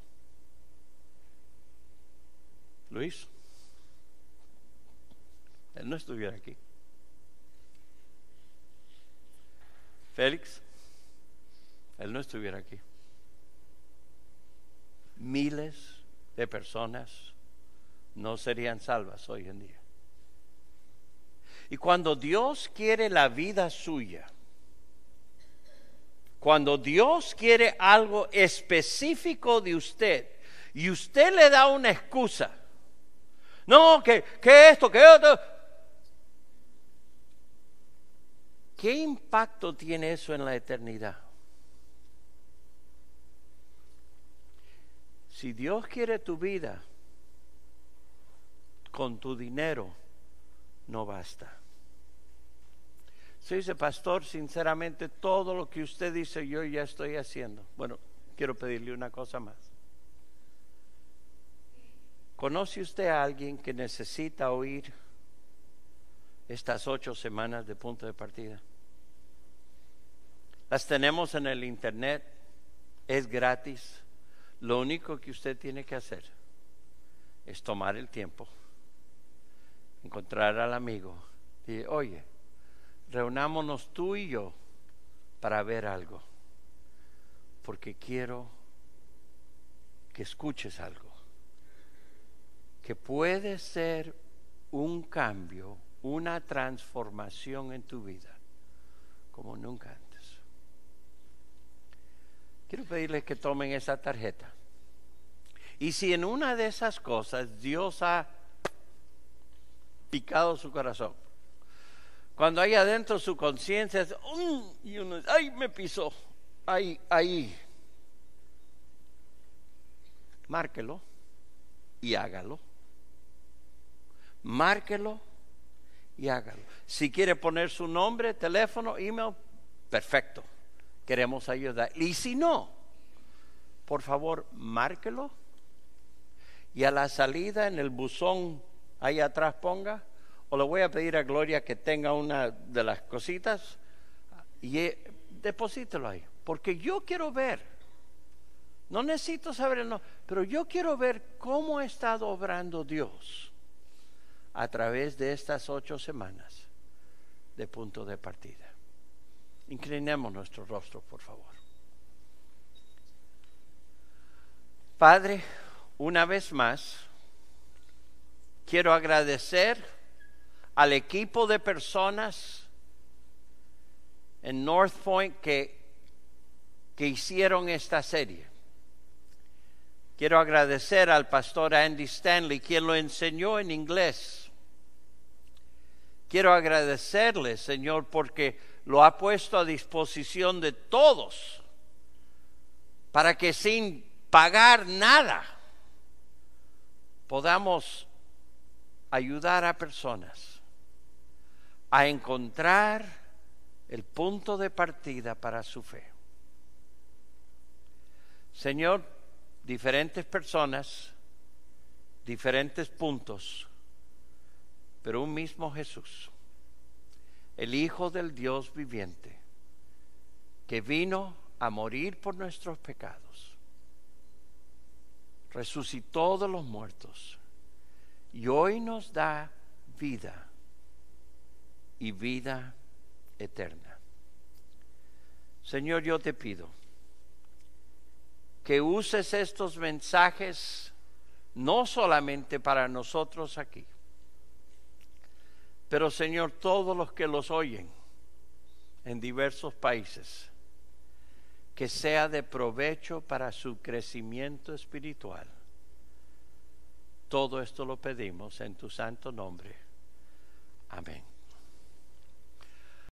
Speaker 1: Luis, él no estuviera aquí. Félix, él no estuviera aquí miles de personas no serían salvas hoy en día. Y cuando Dios quiere la vida suya, cuando Dios quiere algo específico de usted y usted le da una excusa, no, que, que esto, que otro, ¿qué impacto tiene eso en la eternidad? Si Dios quiere tu vida, con tu dinero no basta. Se dice, pastor, sinceramente, todo lo que usted dice yo ya estoy haciendo. Bueno, quiero pedirle una cosa más. ¿Conoce usted a alguien que necesita oír estas ocho semanas de punto de partida? Las tenemos en el internet, es gratis. Lo único que usted tiene que hacer es tomar el tiempo, encontrar al amigo y, oye, reunámonos tú y yo para ver algo, porque quiero que escuches algo, que puede ser un cambio, una transformación en tu vida, como nunca Quiero pedirles que tomen esa tarjeta. Y si en una de esas cosas Dios ha picado su corazón, cuando hay adentro su conciencia y uno ay, me pisó, ahí, ahí. Márquelo y hágalo. Márquelo y hágalo. Si quiere poner su nombre, teléfono, email, perfecto queremos ayudar. Y si no, por favor, márquelo. Y a la salida, en el buzón, ahí atrás ponga, o le voy a pedir a Gloria que tenga una de las cositas y eh, deposítelo ahí. Porque yo quiero ver, no necesito saber, no, pero yo quiero ver cómo ha estado obrando Dios a través de estas ocho semanas de punto de partida. Inclinemos nuestro rostro, por favor. Padre, una vez más, quiero agradecer al equipo de personas en North Point que, que hicieron esta serie. Quiero agradecer al pastor Andy Stanley, quien lo enseñó en inglés. Quiero agradecerle, Señor, porque lo ha puesto a disposición de todos para que sin pagar nada podamos ayudar a personas a encontrar el punto de partida para su fe. Señor, diferentes personas, diferentes puntos, pero un mismo Jesús el Hijo del Dios viviente, que vino a morir por nuestros pecados, resucitó de los muertos y hoy nos da vida y vida eterna. Señor, yo te pido que uses estos mensajes no solamente para nosotros aquí, pero Señor, todos los que los oyen en diversos países, que sea de provecho para su crecimiento espiritual. Todo esto lo pedimos en tu santo nombre. Amén.